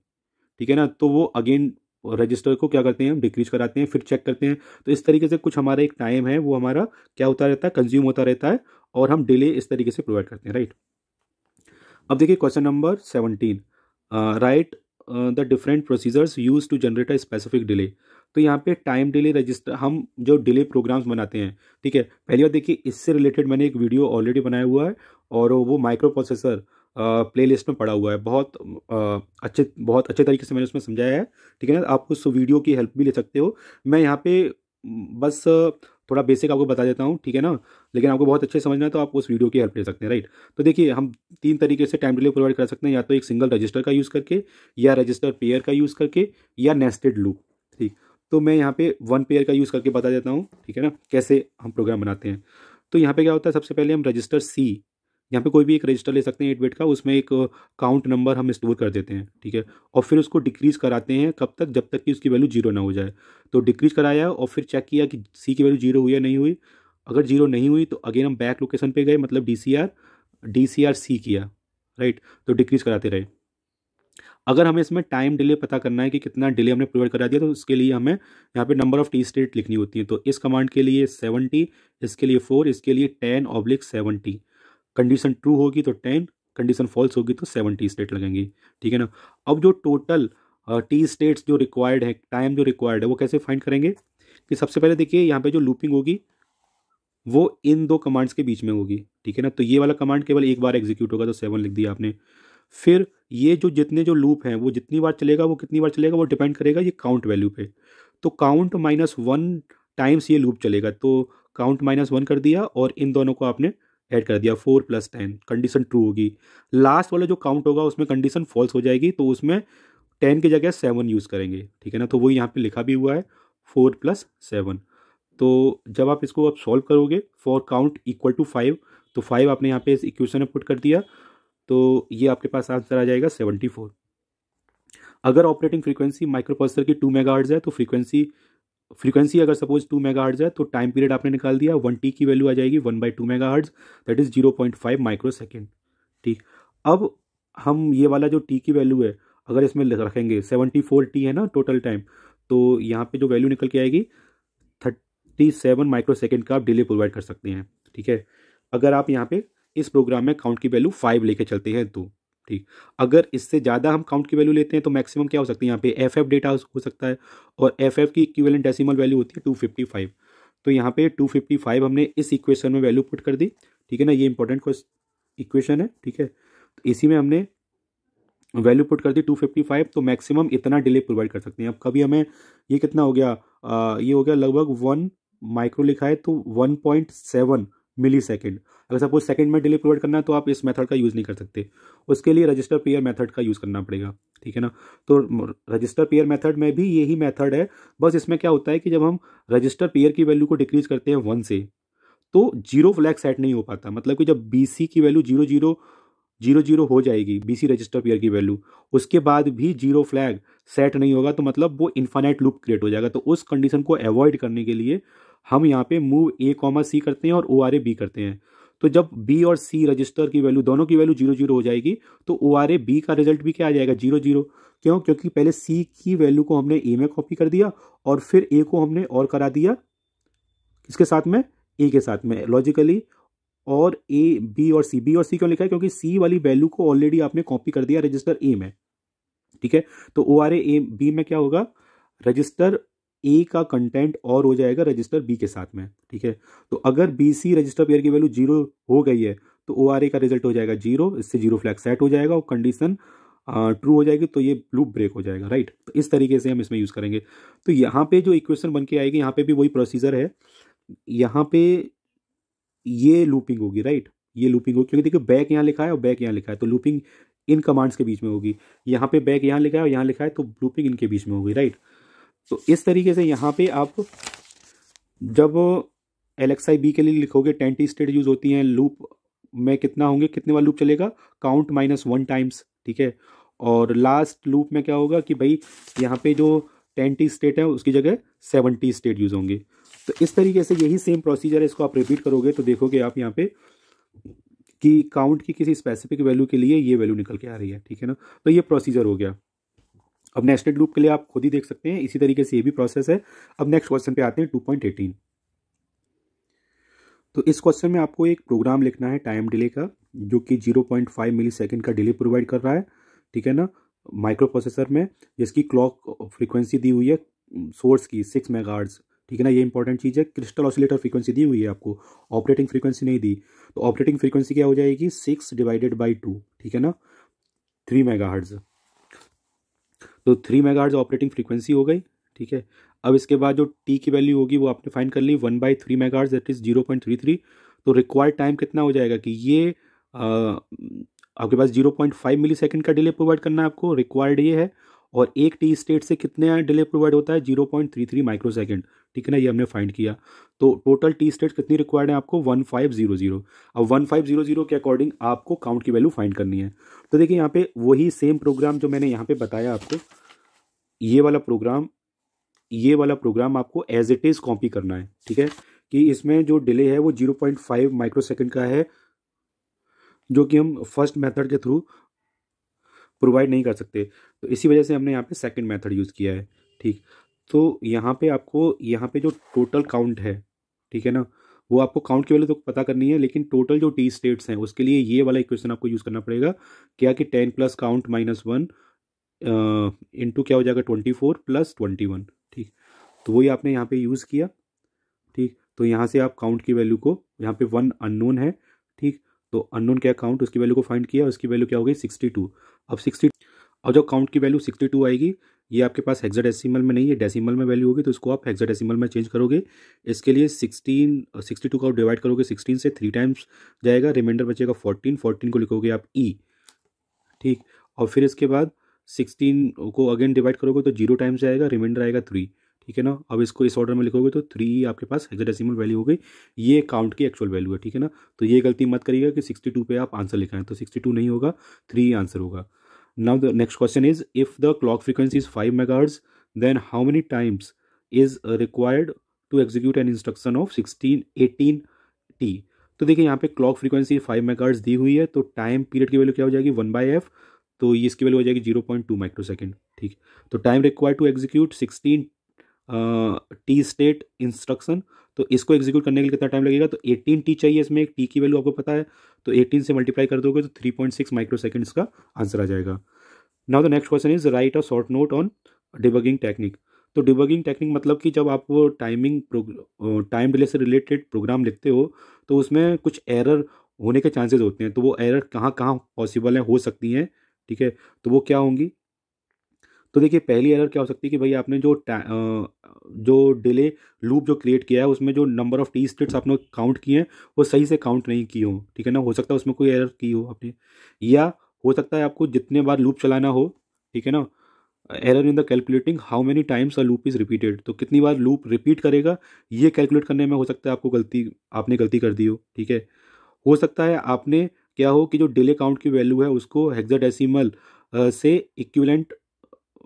ठीक है ना तो वो अगेन रजिस्टर को क्या करते हैं हम डिक्रीज कराते हैं फिर चेक करते हैं तो इस तरीके से कुछ हमारा एक टाइम है वो हमारा क्या होता रहता है कंज्यूम होता रहता है और हम डिले इस तरीके से प्रोवाइड करते हैं राइट अब देखिए question number seventeen write the different procedures use to generate a specific delay तो यहाँ पे टाइम डिले रजिस्टर हम जो डिले प्रोग्राम्स बनाते हैं ठीक है पहली बार देखिए इससे रिलेटेड मैंने एक वीडियो ऑलरेडी बनाया हुआ है और वो माइक्रो प्रोसेसर प्ले लिस्ट में पड़ा हुआ है बहुत आ, अच्छे बहुत अच्छे तरीके से मैंने उसमें समझाया है ठीक है ना आप उस वीडियो की हेल्प भी ले सकते हो मैं यहाँ पे बस थोड़ा बेसिक आपको बता देता हूँ ठीक है ना लेकिन आपको बहुत अच्छे समझना है तो आप उस वीडियो की हेल्प ले सकते हैं राइट तो देखिए हम तीन तरीके से टाइम डिले प्रोवाइड कर सकते हैं या तो एक सिंगल रजिस्टर का यूज़ करके या रजिस्टर पेयर का यूज़ करके या नेस्टेड लूप ठीक तो मैं यहाँ पे वन पेयर का यूज़ करके बता देता हूँ ठीक है ना कैसे हम प्रोग्राम बनाते हैं तो यहाँ पे क्या होता है सबसे पहले हम रजिस्टर सी यहाँ पे कोई भी एक रजिस्टर ले सकते हैं एट बिट का उसमें एक काउंट नंबर हम स्टोर कर देते हैं ठीक है और फिर उसको डिक्रीज़ कराते हैं कब तक जब तक कि उसकी वैल्यू जीरो ना हो जाए तो डिक्रीज़ कराया और फिर चेक किया कि सी की वैल्यू जीरो हुई या नहीं हुई अगर जीरो नहीं हुई तो अगेन हम बैक लोकेशन पर गए मतलब D C R D C R C किया राइट तो डिक्रीज़ कराते रहे अगर हमें इसमें टाइम डिले पता करना है कि कितना डिले हमने प्रोवाइड करा दिया तो उसके लिए हमें यहाँ पे नंबर ऑफ टी स्टेट लिखनी होती है तो इस कमांड के लिए सेवेंटी इसके लिए फोर इसके लिए ten oblique seventy condition true होगी तो टेन कंडीशन फॉल्स होगी तो सेवन टी स्टेट लगेंगी ठीक है ना अब जो टोटल टी स्टेट्स जो रिक्वायर्ड है टाइम जो रिक्वायर्ड है वो कैसे फाइंड करेंगे कि सबसे पहले देखिए यहाँ पे जो लूपिंग होगी वो इन दो कमांड्स के बीच में होगी ठीक है ना तो ये वाला कमांड केवल एक बार एग्जीक्यूट होगा तो सेवन लिख दिया आपने फिर ये जो जितने जो लूप हैं वो जितनी बार चलेगा वो कितनी बार चलेगा वो डिपेंड करेगा ये काउंट वैल्यू पे तो काउंट माइनस वन टाइम्स ये लूप चलेगा तो काउंट माइनस वन कर दिया और इन दोनों को आपने ऐड कर दिया four plus ten condition true होगी लास्ट वाला जो काउंट होगा उसमें कंडीशन फॉल्स हो जाएगी तो उसमें टेन की जगह सेवन यूज़ करेंगे ठीक है ना तो वो यहाँ पे लिखा भी हुआ है फोर प्लस सेवन तो जब आप इसको अब सॉल्व करोगे for count equal to five तो फाइव आपने यहाँ पे इस इक्वेशन में पुट कर दिया तो ये आपके पास आंसर आ जाएगा सेवेंटी फोर अगर ऑपरेटिंग फ्रीक्वेंसी माइक्रोप्रोसेसर की टू मेगाहर्ट्ज़ है तो फ्रीक्वेंसी फ्रीक्वेंसी अगर सपोज टू मेगा है तो टाइम पीरियड आपने निकाल दिया वन टी की वैल्यू आ जाएगी one by two mega hertz that is zero point five micro second ठीक अब हम ये वाला जो टी की वैल्यू है अगर इसमें रखेंगे सेवेंटी फोर टी है ना टोटल टाइम तो यहाँ पे जो वैल्यू निकल के आएगी थर्टी सेवन माइक्रो सेकेंड का आप डिले प्रोवाइड कर सकते हैं ठीक है अगर आप यहाँ पे इस प्रोग्राम में काउंट की वैल्यू फाइव लेके चलते हैं तो ठीक अगर इससे ज़्यादा हम काउंट की वैल्यू लेते हैं तो मैक्सिमम क्या हो सकती है यहाँ पे एफ एफ डेटा हो सकता है और एफ एफ की इक्विवेलेंट डेसिमल वैल्यू होती है टू फिफ्टी फाइव तो यहाँ पे टू फिफ्टी फाइव हमने इस इक्वेशन में वैल्यू पुट कर दी ठीक है ना ये इंपॉर्टेंट इक्वेशन है ठीक है तो इसी में हमने वैल्यू पुट कर दी टू फिफ्टी फाइव तो मैक्सिमम इतना डिले प्रोवाइड कर सकते हैं अब कभी हमें ये कितना हो गया आ, ये हो गया लगभग वन माइक्रो लिखा है तो one point seven millisecond अगर सपोज सेकेंड में डिले प्रोवाइड करना है तो आप इस मेथड का यूज़ नहीं कर सकते उसके लिए रजिस्टर पेयर मेथड का यूज़ करना पड़ेगा ठीक है ना तो रजिस्टर पेयर मेथड में भी यही मेथड है बस इसमें क्या होता है कि जब हम रजिस्टर पेयर की वैल्यू को डिक्रीज करते हैं वन से तो जीरो फ्लैग सेट नहीं हो पाता मतलब कि जब बी की value zero zero zero zero हो जाएगी बी सी रजिस्टर पेयर की वैल्यू उसके बाद भी जीरो फ्लैग सेट नहीं होगा तो मतलब वो इन्फाइनाइट लूप क्रिएट हो जाएगा तो उस कंडीशन को अवॉइड करने के लिए हम यहाँ पे मूव ए कॉमा सी करते हैं और ओ आर ए बी करते हैं तो जब बी और सी रजिस्टर की वैल्यू दोनों की वैल्यू जीरो जीरो हो जाएगी तो ओ आर ए बी का रिजल्ट भी क्या आ जाएगा जीरो जीरो क्यों क्योंकि पहले सी की वैल्यू को हमने ए में कॉपी कर दिया और फिर ए को हमने और करा दिया किसके साथ में ए के साथ में लॉजिकली और ए बी और सी बी और सी क्यों लिखा है क्योंकि सी वाली वैल्यू को ऑलरेडी आपने कॉपी कर दिया रजिस्टर ए में ठीक है तो ओ आर ए बी में क्या होगा रजिस्टर ए का कंटेंट और हो जाएगा रजिस्टर बी के साथ में ठीक है तो अगर बी सी रजिस्टर पेयर की वैल्यू जीरो हो गई है तो ओ आर ए का रिजल्ट हो जाएगा जीरो इससे जीरो फ्लैग सेट हो जाएगा और कंडीशन ट्रू हो जाएगी तो ये लूप ब्रेक हो जाएगा राइट तो इस तरीके से हम इसमें यूज़ करेंगे तो यहाँ पे जो इक्वेशन बन के आएगी यहाँ पे भी वही प्रोसीजर है यहाँ पे ये लूपिंग होगी राइट ये लूपिंग होगी क्योंकि देखिए बैक यहाँ लिखा है और बैक यहाँ लिखा है तो लूपिंग इन कमांड्स के बीच में होगी यहाँ पे बैक यहाँ लिखा है और यहाँ लिखा है तो लूपिंग इनके बीच में होगी राइट तो इस तरीके से यहाँ पे आप जब एल एक्स आई बी के लिए लिखोगे टी स्टेट यूज़ होती हैं लूप में कितना होंगे कितने वाला लूप चलेगा काउंट माइनस वन टाइम्स ठीक है और लास्ट लूप में क्या होगा कि भाई यहाँ पे जो टेन टी स्टेट है उसकी जगह सेवन टी स्टेट यूज़ होंगे तो इस तरीके से यही सेम प्रोसीजर है इसको आप रिपीट करोगे तो देखोगे आप यहाँ पे कि काउंट की किसी स्पेसिफिक वैल्यू के लिए ये वैल्यू निकल के आ रही है ठीक है ना तो ये प्रोसीजर हो गया अब नेस्टेड लूप के लिए आप खुद ही देख सकते हैं इसी तरीके से ये भी प्रोसेस है अब नेक्स्ट क्वेश्चन पे आते हैं टू पॉइंट एटीन तो इस क्वेश्चन में आपको एक प्रोग्राम लिखना है टाइम डिले का जो कि मिली सेकेंड का डिले प्रोवाइड कर रहा है ठीक है ना माइक्रो प्रोसेसर में जिसकी क्लॉक फ्रिक्वेंसी दी हुई है सोर्स की सिक्स मेगा ठीक है ना ये इंपॉर्टेंट चीज़ है क्रिस्टल ऑसिलेटर फ्रीक्वेंसी दी हुई है आपको ऑपरेटिंग फ्रीक्वेंसी नहीं दी तो ऑपरेटिंग फ्रीक्वेंसी क्या हो जाएगी सिक्स डिवाइडेड बाई टू ठीक है ना थ्री मेगा तो थ्री मेगा ऑपरेटिंग फ्रीक्वेंसी हो गई ठीक है अब इसके बाद जो टी की वैल्यू होगी वो आपने फाइन कर ली one by three mega that is zero point three three तो रिक्वायर्ड टाइम कितना हो जाएगा कि ये आ, आपके पास zero point five millisecond का डिले प्रोवाइड करना है आपको रिक्वायर्ड ये है और एक टी स्टेट से कितने डिले प्रोवाइड होता है zero point three three micro second ठीक है ना ये हमने फाइंड किया तो टोटल टी स्टेट कितनी रिक्वायर्ड है आपको वन फाइव जीरो जीरो अब वन फाइव जीरो जीरो के अकॉर्डिंग आपको काउंट की वैल्यू फाइंड करनी है तो देखिए यहाँ पे वही सेम प्रोग्राम जो मैंने यहाँ पे बताया आपको ये वाला प्रोग्राम ये वाला प्रोग्राम आपको एज इट इज़ कॉपी करना है ठीक है कि इसमें जो डिले है वो zero point five micro microsecond का है जो कि हम फर्स्ट मेथड के थ्रू प्रोवाइड नहीं कर सकते तो इसी वजह से हमने यहाँ पे सेकंड मेथड यूज़ किया है ठीक तो यहाँ पे आपको यहाँ पे जो टोटल काउंट है ठीक है ना वो आपको काउंट की वैल्यू तो पता करनी है लेकिन टोटल जो टी स्टेट्स हैं उसके लिए ये वाला इक्वेशन आपको यूज़ करना पड़ेगा क्या कि ten plus count minus one into क्या हो जाएगा twenty four plus twenty one ठीक तो वही आपने यहाँ पे यूज़ किया ठीक तो यहाँ से आप काउंट की वैल्यू को यहाँ पे वन अननोन है ठीक तो अननोन क्या काउंट उसकी वैल्यू को फाइंड किया उसकी वैल्यू क्या हो गई सिक्सटी टू अब सिक्सटी अब जो काउंट की वैल्यू सिक्सटी टू आएगी ये आपके पास हेक्साडेसिमल में नहीं है डेसिमल में वैल्यू होगी तो इसको आप हेक्साडेसिमल में चेंज करोगे इसके लिए सिक्सटीन सिक्सटी टू का डिवाइड करोगे सिक्सटीन से थ्री टाइम्स जाएगा रिमाइंडर बचेगा फोर्टीन फोर्टीन को लिखोगे आप ई e, ठीक और फिर इसके बाद सिक्सटीन को अगेन डिवाइड करोगे तो जीरो टाइम्स आएगा रिमाइंडर आएगा थ्री ठीक है ना अब इसको इस ऑर्डर में लिखोगे तो थ्री आपके पास हेक्साडेसिमल वैल्यू हो गई ये काउंट की एक्चुअल वैल्यू है ठीक है ना तो ये गलती मत करिएगा कि सिक्सटी टू पर आप आंसर लिखाएं तो सिक्सटी टू नहीं होगा थ्री आंसर होगा now the next question is if the clock frequency is five megahertz then how many times is required to execute an instruction of sixteen eighteen T तो देखिए यहाँ पे clock frequency five megahertz दी हुई है तो time period की value क्या हो जाएगी वन बाई एफ तो ये इसकी वैल्यू हो जाएगी zero point two micro second ठीक तो time require to execute sixteen T state instruction तो इसको एग्जीक्यूट करने के लिए कितना टाइम लगेगा तो 18 टी चाहिए इसमें एक टी की वैल्यू आपको पता है तो 18 से मल्टीप्लाई कर दोगे तो 3.6 पॉइंट सिक्स माइक्रो सेकेंड इसका आंसर आ जाएगा now the next question is write a short note on debugging technique तो डिबगिंग टेक्निक मतलब कि जब आप वो टाइमिंग टाइम डिले से रिलेटेड प्रोग्राम लिखते हो तो उसमें कुछ एरर होने के चांसेस होते हैं तो वो एरर कहाँ कहाँ पॉसिबल हैं हो सकती हैं ठीक है तो वो क्या होंगी तो देखिए पहली एरर क्या हो सकती है कि भाई आपने जो जो डिले लूप जो क्रिएट किया है उसमें जो नंबर ऑफ टी स्टेट्स आपने काउंट किए हैं वो सही से काउंट नहीं किए हो ठीक है ना हो सकता है उसमें कोई एरर की हो आपने या हो सकता है आपको जितने बार लूप चलाना हो ठीक है ना error in the calculating how many times a loop is repeated तो कितनी बार लूप रिपीट करेगा ये कैलकुलेट करने में हो सकता है आपको गलती आपने गलती कर दी हो ठीक है हो सकता है आपने क्या हो कि जो डिले काउंट की वैल्यू है उसको हेक्साडेसिमल से इक्विवेलेंट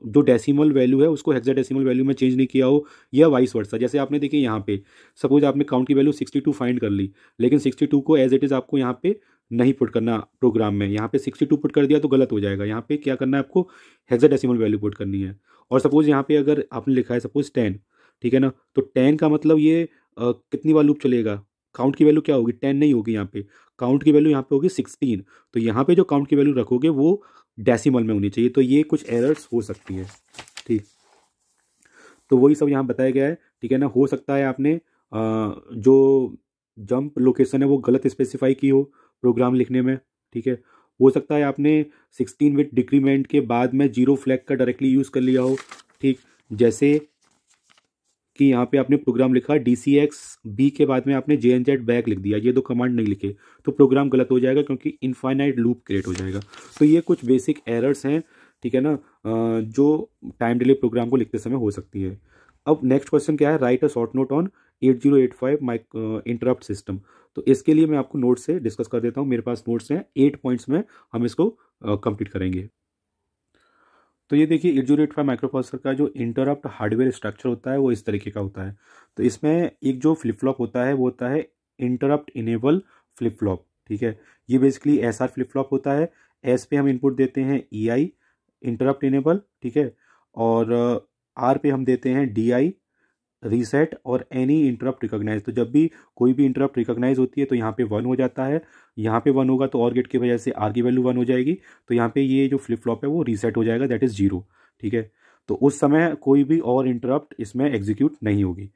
जो डेसिमल वैल्यू है उसको हेक्साडेसिमल वैल्यू में चेंज नहीं किया हो या वाइस वर्सा जैसे आपने देखिए यहाँ पे सपोज आपने काउंट की वैल्यू 62 फाइंड कर ली लेकिन 62 को एज इट इज़ आपको यहाँ पे नहीं पुट करना प्रोग्राम में यहाँ पे 62 पुट कर दिया तो गलत हो जाएगा यहाँ पे क्या करना है आपको हेक्साडेसिमल वैल्यू पुट करनी है और सपोज यहाँ पे अगर आपने लिखा है सपोज टेन ठीक है ना तो टेन का मतलब ये आ, कितनी बार लूप चलेगा काउंट की वैल्यू क्या होगी टेन नहीं होगी यहाँ पे काउंट की वैल्यू यहाँ पे होगी सिक्सटीन तो यहाँ पे जो काउंट की वैल्यू रखोगे वो डेसिमल में होनी चाहिए तो ये कुछ एरर्स हो सकती हैं ठीक तो वही सब यहाँ बताया गया है ठीक है ना हो सकता है आपने आ, जो जंप लोकेशन है वो गलत स्पेसिफाई की हो प्रोग्राम लिखने में ठीक है हो सकता है आपने सिक्सटीन विथ डिक्रीमेंट के बाद में जीरो फ्लैग का डायरेक्टली यूज़ कर लिया हो ठीक जैसे कि यहाँ पे आपने प्रोग्राम लिखा डी सी एक्स बी के बाद में आपने जे एन जेड बैक लिख दिया ये दो कमांड नहीं लिखे तो प्रोग्राम गलत हो जाएगा क्योंकि इनफाइनाइट लूप क्रिएट हो जाएगा तो ये कुछ बेसिक एरर्स हैं ठीक है ना जो टाइम डिले प्रोग्राम को लिखते समय हो सकती है अब नेक्स्ट क्वेश्चन क्या है write a short note on eight zero eight five mic interrupt system तो इसके लिए मैं आपको नोट्स से डिस्कस कर देता हूँ मेरे पास नोट्स हैं एट पॉइंट्स में हम इसको कंप्लीट uh, करेंगे तो ये देखिए एट फाइव माइक्रोप्रोसेसर का जो इंटरप्ट हार्डवेयर स्ट्रक्चर होता है वो इस तरीके का होता है तो इसमें एक जो फ्लिप फ्लॉप होता है वो होता है इंटरप्ट इनेबल फ्लिप फ्लॉप ठीक है ये basically S R flip flop होता है एस पे हम इनपुट देते हैं ई आई इंटरप्ट इनेबल ठीक है और आर पे हम देते हैं डी आई रीसेट और एनी इंटरप्ट रिकॉग्नाइज तो जब भी कोई भी इंटरप्ट रिकॉग्नाइज होती है तो यहाँ पे वन हो जाता है यहाँ पे वन होगा तो और गेट की वजह से आर की वैल्यू वन हो जाएगी तो यहाँ पे ये जो फ्लिप फ्लॉप है वो रीसेट हो जाएगा दैट इज़ जीरो ठीक है तो उस समय कोई भी और इंटरप्ट इसमें एग्जीक्यूट नहीं होगी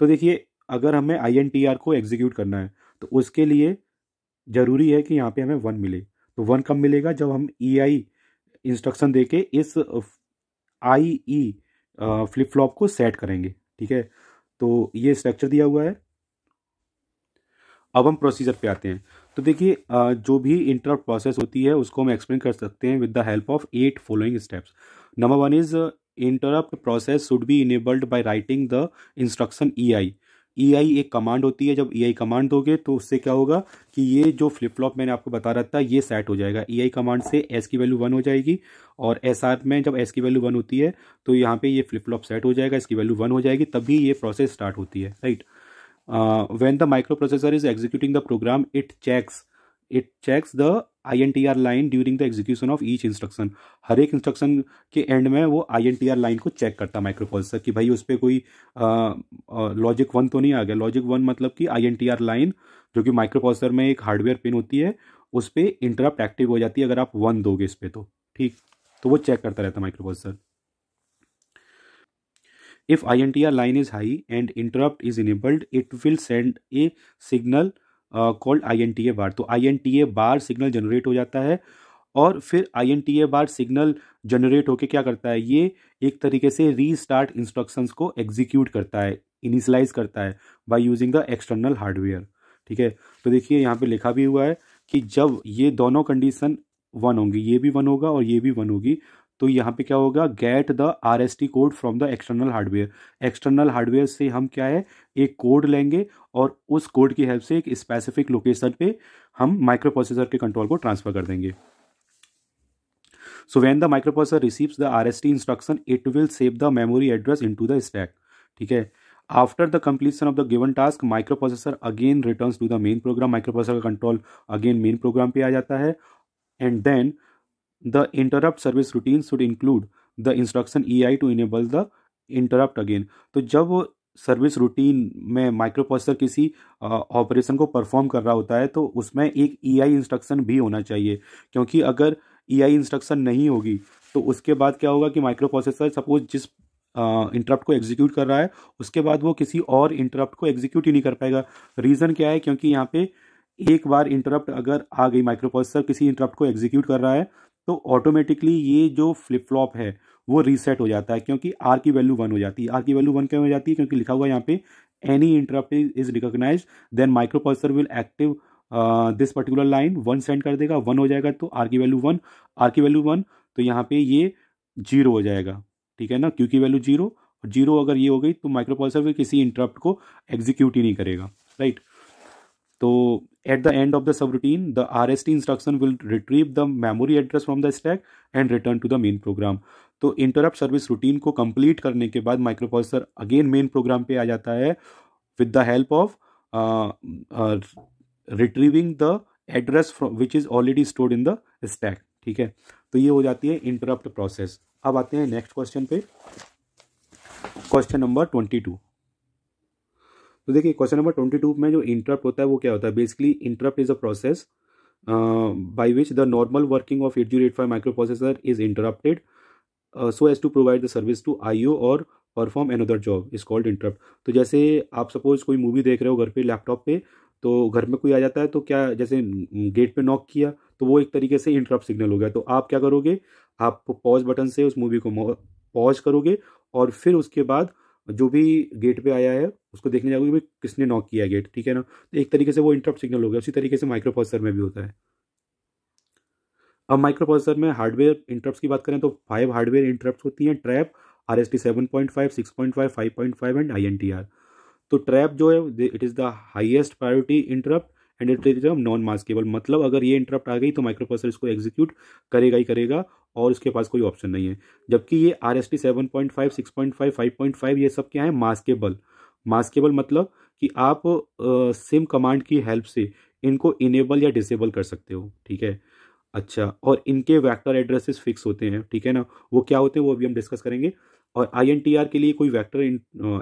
तो देखिए अगर हमें आई को एग्जीक्यूट करना है तो उसके लिए ज़रूरी है कि यहाँ पर हमें वन मिले तो वन कब मिलेगा जब हम ई आई इंस्ट्रक्शन दे के इस आई ई फ्लिप फ्लॉप को सेट करेंगे ठीक है तो ये स्ट्रक्चर दिया हुआ है अब हम प्रोसीजर पे आते हैं तो देखिए जो भी इंटरप्ट प्रोसेस होती है उसको हम एक्सप्लेन कर सकते हैं with the help of eight following steps number one is interrupt process should be enabled by writing the instruction EI E e I एक कमांड होती है जब ई आई कमांड दोगे तो उससे क्या होगा कि ये जो फ्लिप फ्लॉप मैंने आपको बता रहा था ये सेट हो जाएगा ई आई कमांड से एस की वैल्यू वन हो जाएगी और एस आर में जब एस की वैल्यू वन होती है तो यहाँ पे ये फ्लिप फ्लॉप सेट हो जाएगा इसकी वैल्यू वन हो जाएगी तभी ये प्रोसेस स्टार्ट होती है right when the microprocessor is executing the program it checks it checks the I N T R line during the execution of each instruction हर एक इंस्ट्रक्शन के एंड में वो I N T R line को check करता microprocessor कि भाई उस पर कोई लॉजिक वन तो नहीं आ गया लॉजिक वन मतलब कि I N T R line जो कि माइक्रोप्रोसेसर में एक हार्डवेयर पिन होती है उस पर इंटरप्ट एक्टिव हो जाती है अगर आप वन दोगे इस पर तो ठीक तो वो चेक करता रहता है microprocessor T R line is high and interrupt is enabled it will send a signal called I N T A bar तो I N T A bar signal generate हो जाता है और फिर I N T A bar signal generate होके क्या करता है ये एक तरीके से रीस्टार्ट इंस्ट्रक्शंस को एग्जीक्यूट करता है इनिशलाइज करता है by using the external hardware ठीक है तो देखिए यहाँ पे लिखा भी हुआ है कि जब ये दोनों कंडीशन वन होंगी ये भी वन होगा और ये भी वन होगी तो यहाँ पे क्या होगा get the R S T code from the external hardware external hardware से हम क्या है एक कोड लेंगे और उस कोड की हेल्प से एक स्पेसिफिक लोकेशन पे हम माइक्रो प्रोसेसर के कंट्रोल को ट्रांसफ़र कर देंगे so when the microprocessor receives the R S T instruction it will save the memory address into the stack ठीक है after the completion of the given task microprocessor again return to the main program microprocessor का control again main program पे आ जाता है and then The interrupt service routine should include the instruction EI to enable the interrupt again. तो जब service routine में microprocessor किसी operation को परफॉर्म कर रहा होता है तो उसमें एक ई आई इंस्ट्रक्शन भी होना चाहिए क्योंकि अगर ई आई इंस्ट्रक्शन नहीं होगी तो उसके बाद क्या होगा कि माइक्रोप्रोसेसर सपोज जिस इंटरप्ट को एग्जीक्यूट कर रहा है उसके बाद वो किसी और इंटरप्ट को एग्जीक्यूट ही नहीं कर पाएगा रीज़न क्या है क्योंकि यहाँ पे एक बार इंटरप्ट अगर आ गई माइक्रोप्रोसेसर किसी इंटरप्ट को एग्जीक्यूट कर रहा है तो ऑटोमेटिकली ये जो फ्लिप फ्लॉप है वो रीसेट हो जाता है क्योंकि आर की वैल्यू वन हो जाती है आर की वैल्यू वन क्यों हो जाती है क्योंकि लिखा हुआ यहाँ पे any interrupt is recognise then microprocessor will active this particular line one send कर देगा वन हो जाएगा तो आर की वैल्यू वन आर की वैल्यू वन तो यहाँ पे ये जीरो हो जाएगा ठीक है ना क्यू की वैल्यू जीरो जीरो अगर ये हो गई तो माइक्रोप्रोसेसर किसी इंटरप्ट को एग्जीक्यूट ही नहीं करेगा राइट right? तो end of the subroutine the R S T instruction will retrieve the memory address from the stack and return to the main program तो इंटरप्ट सर्विस रूटीन को complete करने के बाद microprocessor again main program पे आ जाता है with the help of retrieving the address which is already stored in the stack ठीक है तो ये हो जाती है इंटरप्ट प्रोसेस अब आते हैं नेक्स्ट क्वेश्चन पे क्वेश्चन नंबर ट्वेंटी टू तो देखिए क्वेश्चन नंबर ट्वेंटी टू में जो इंटरप्ट होता है वो क्या होता है basically interrupt is a process by which the normal working of eight zero eight five microprocessor is interrupted so as to provide the service to I or perform another job is called interrupt तो जैसे आप suppose कोई movie देख रहे हो घर पे laptop पे तो घर में कोई आ जाता है तो क्या जैसे गेट पे नॉक किया तो वो एक तरीके से इंटरप्ट सिग्नल हो गया तो आप क्या करोगे आप पॉज बटन से उस मूवी को पॉज करोगे और फिर उसके बाद जो भी गेट पे आया है उसको देखने जाओगे भाई किसने नॉक किया गेट ठीक है ना तो एक तरीके से वो इंटरप्ट सिग्नल हो गया उसी तरीके से माइक्रोप्रोसेसर में भी होता है अब माइक्रोप्रोसेसर में हार्डवेयर इंटरप्ट्स की बात करें तो फाइव हार्डवेयर इंटरप्ट होती हैं trap R S T seven point five six point five five point five and I N T R तो ट्रैप जो है it is the highest priority interrupt and it is non maskable मतलब अगर ये interrupt आ गई तो microprocessor इसको execute करेगा ही करेगा और इसके पास कोई ऑप्शन नहीं है जबकि ये R S T seven point five six point five five point five ये सब क्या है मास्केबल मास्केबल मतलब कि आप सिम कमांड की हेल्प से इनको इनेबल या डिसेबल कर सकते हो ठीक है अच्छा और इनके वैक्टर एड्रेसेस फिक्स होते हैं ठीक है ना वो क्या होते हैं वो अभी हम डिस्कस करेंगे और आई के लिए कोई वैक्टर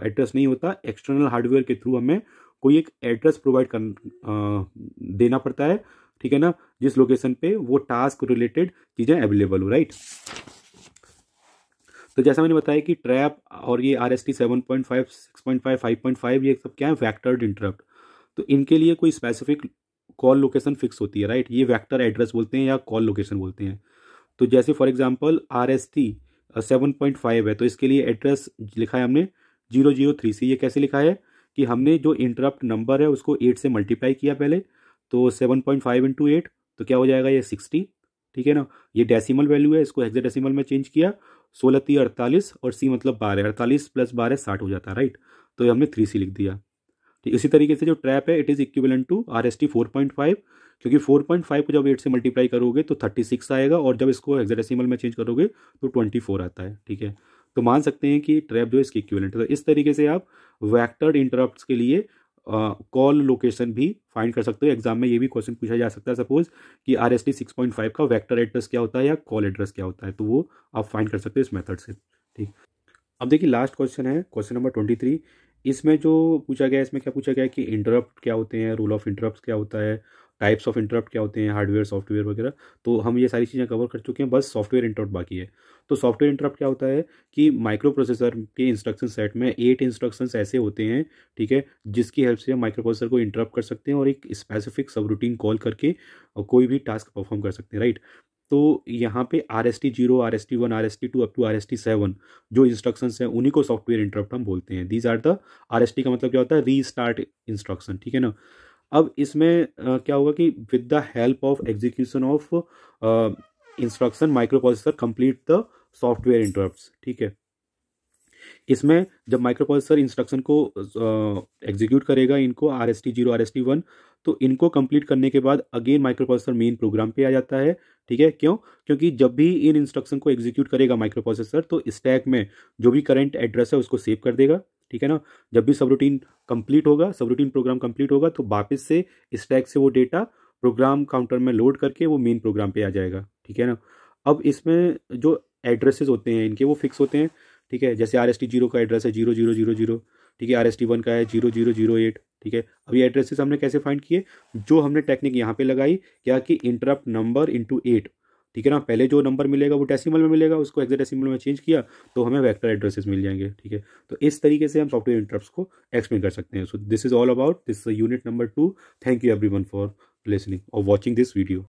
एड्रेस नहीं होता एक्सटर्नल हार्डवेयर के थ्रू हमें कोई एक एड्रेस प्रोवाइड कर आ, देना पड़ता है ठीक है ना जिस लोकेशन पे वो टास्क रिलेटेड चीज़ें अवेलेबल हो राइट तो जैसा मैंने बताया कि ट्रैप और ये R S T seven point five six point five five point five ये सब क्या है वैक्टर्ड इंटरप्ट तो इनके लिए कोई स्पेसिफिक कॉल लोकेशन फिक्स होती है राइट ये वैक्टर एड्रेस बोलते हैं या कॉल लोकेशन बोलते हैं तो जैसे for example R S T seven point five है तो इसके लिए एड्रेस लिखा है हमने जीरो जीरो थ्री से ये कैसे लिखा है कि हमने जो इंटरप्ट नंबर है उसको एट से मल्टीप्लाई किया पहले तो seven point five into eight तो क्या हो जाएगा ये सिक्सटी ठीक है ना ये डेसिमल वैल्यू है इसको हेक्साडेसिमल में चेंज किया सोलह ती अड़तालीस और सी मतलब बारह अड़तालीस प्लस बारह साठ हो जाता है राइट तो ये हमने थ्री सी लिख दिया ठीक इसी तरीके से जो ट्रैप है it is equivalent to R S T four point five क्योंकि फोर पॉइंट फाइव को जब एट से मल्टीप्लाई करोगे तो थर्टी सिक्स आएगा और जब इसको एक्जेडेसिमल में चेंज करोगे तो ट्वेंटी फोर आता है ठीक है तो मान सकते हैं कि ट्रैप जो है इसकी इक्विवेलेंट है तो इस तरीके से आप वैक्टर्ड इंटरप्ट के लिए कॉल लोकेशन भी फाइंड कर सकते हो एग्जाम में ये भी क्वेश्चन पूछा जा सकता है सपोज कि R S T six point five का वैक्टर एड्रेस क्या होता है या कॉल एड्रेस क्या होता है तो वो आप फाइंड कर सकते हो इस मेथड से ठीक अब देखिए लास्ट क्वेश्चन है क्वेश्चन नंबर ट्वेंटी थ्री इसमें जो पूछा गया है इसमें क्या पूछा गया है कि इंटरप्ट क्या होते हैं रूल ऑफ इंटरप्ट क्या होता है टाइप्स ऑफ इंटरप्ट क्या होते हैं हार्डवेयर सॉफ्टवेयर वगैरह तो हम ये सारी चीज़ें कवर कर चुके हैं बस सॉफ्टवेयर इंटरप्ट बाकी है तो सॉफ्टवेयर इंटरप्ट क्या होता है कि माइक्रो प्रोसेसर के इंस्ट्रक्शन सेट में एट इंस्ट्रक्शंस ऐसे होते हैं ठीक है जिसकी हेल्प से हम माइक्रो प्रोसेसर को इंटरप्ट कर सकते हैं और एक स्पेसिफिक सब रूटीन कॉल करके कोई भी टास्क परफॉर्म कर सकते हैं राइट तो यहाँ पे R S T zero R S T one R S T two up to R S T seven जो इंस्ट्रक्शन हैं उन्हीं को सॉफ्टवेयर इंटरप्ट हम बोलते हैं these are the R S T का मतलब क्या होता है री स्टार्ट इंस्ट्रक्शन ठीक है ना अब इसमें क्या होगा कि with the help of execution of instruction microprocessor complete the software interrupt ठीक है इसमें जब माइक्रोप्रोसेसर इंस्ट्रक्शन को एग्जीक्यूट करेगा इनको R S T zero R S T one तो इनको कंप्लीट करने के बाद अगेन माइक्रोप्रोसेसर मेन प्रोग्राम पे आ जाता है ठीक है क्यों क्योंकि जब भी इन इंस्ट्रक्शन को एग्जीक्यूट करेगा माइक्रोप्रोसेसर तो स्टैक में जो भी करंट एड्रेस है उसको सेव कर देगा ठीक है ना जब भी सब रूटीन कंप्लीट होगा सब रूटीन प्रोग्राम कंप्लीट होगा तो वापस से स्टैक से वो डेटा प्रोग्राम काउंटर में लोड करके वो मेन प्रोग्राम पे आ जाएगा ठीक है ना अब इसमें जो एड्रेसेस होते हैं इनके वो फिक्स होते हैं ठीक है जैसे आर एस टी जीरो का एड्रेस है जीरो जीरो जीरो जीरो ठीक है आर एस टी वन का है जीरो जीरो जीरो एट ठीक है अब ये एड्रेसेस हमने कैसे फाइंड किए जो हमने टेक्निक यहाँ पे लगाई क्या कि इंटरप्ट नंबर इंटू एट ठीक है ना पहले जो नंबर मिलेगा वो डेसिमल में मिलेगा उसको डेसिमल में चेंज किया तो हमें वेक्टर एड्रेसेस मिल जाएंगे ठीक है तो इस तरीके से हम सॉफ्टवेयर इंटरप्ट को एक्सप्लेन कर सकते हैं so this is all about this unit number two thank you every for listening और वॉचिंग दिस वीडियो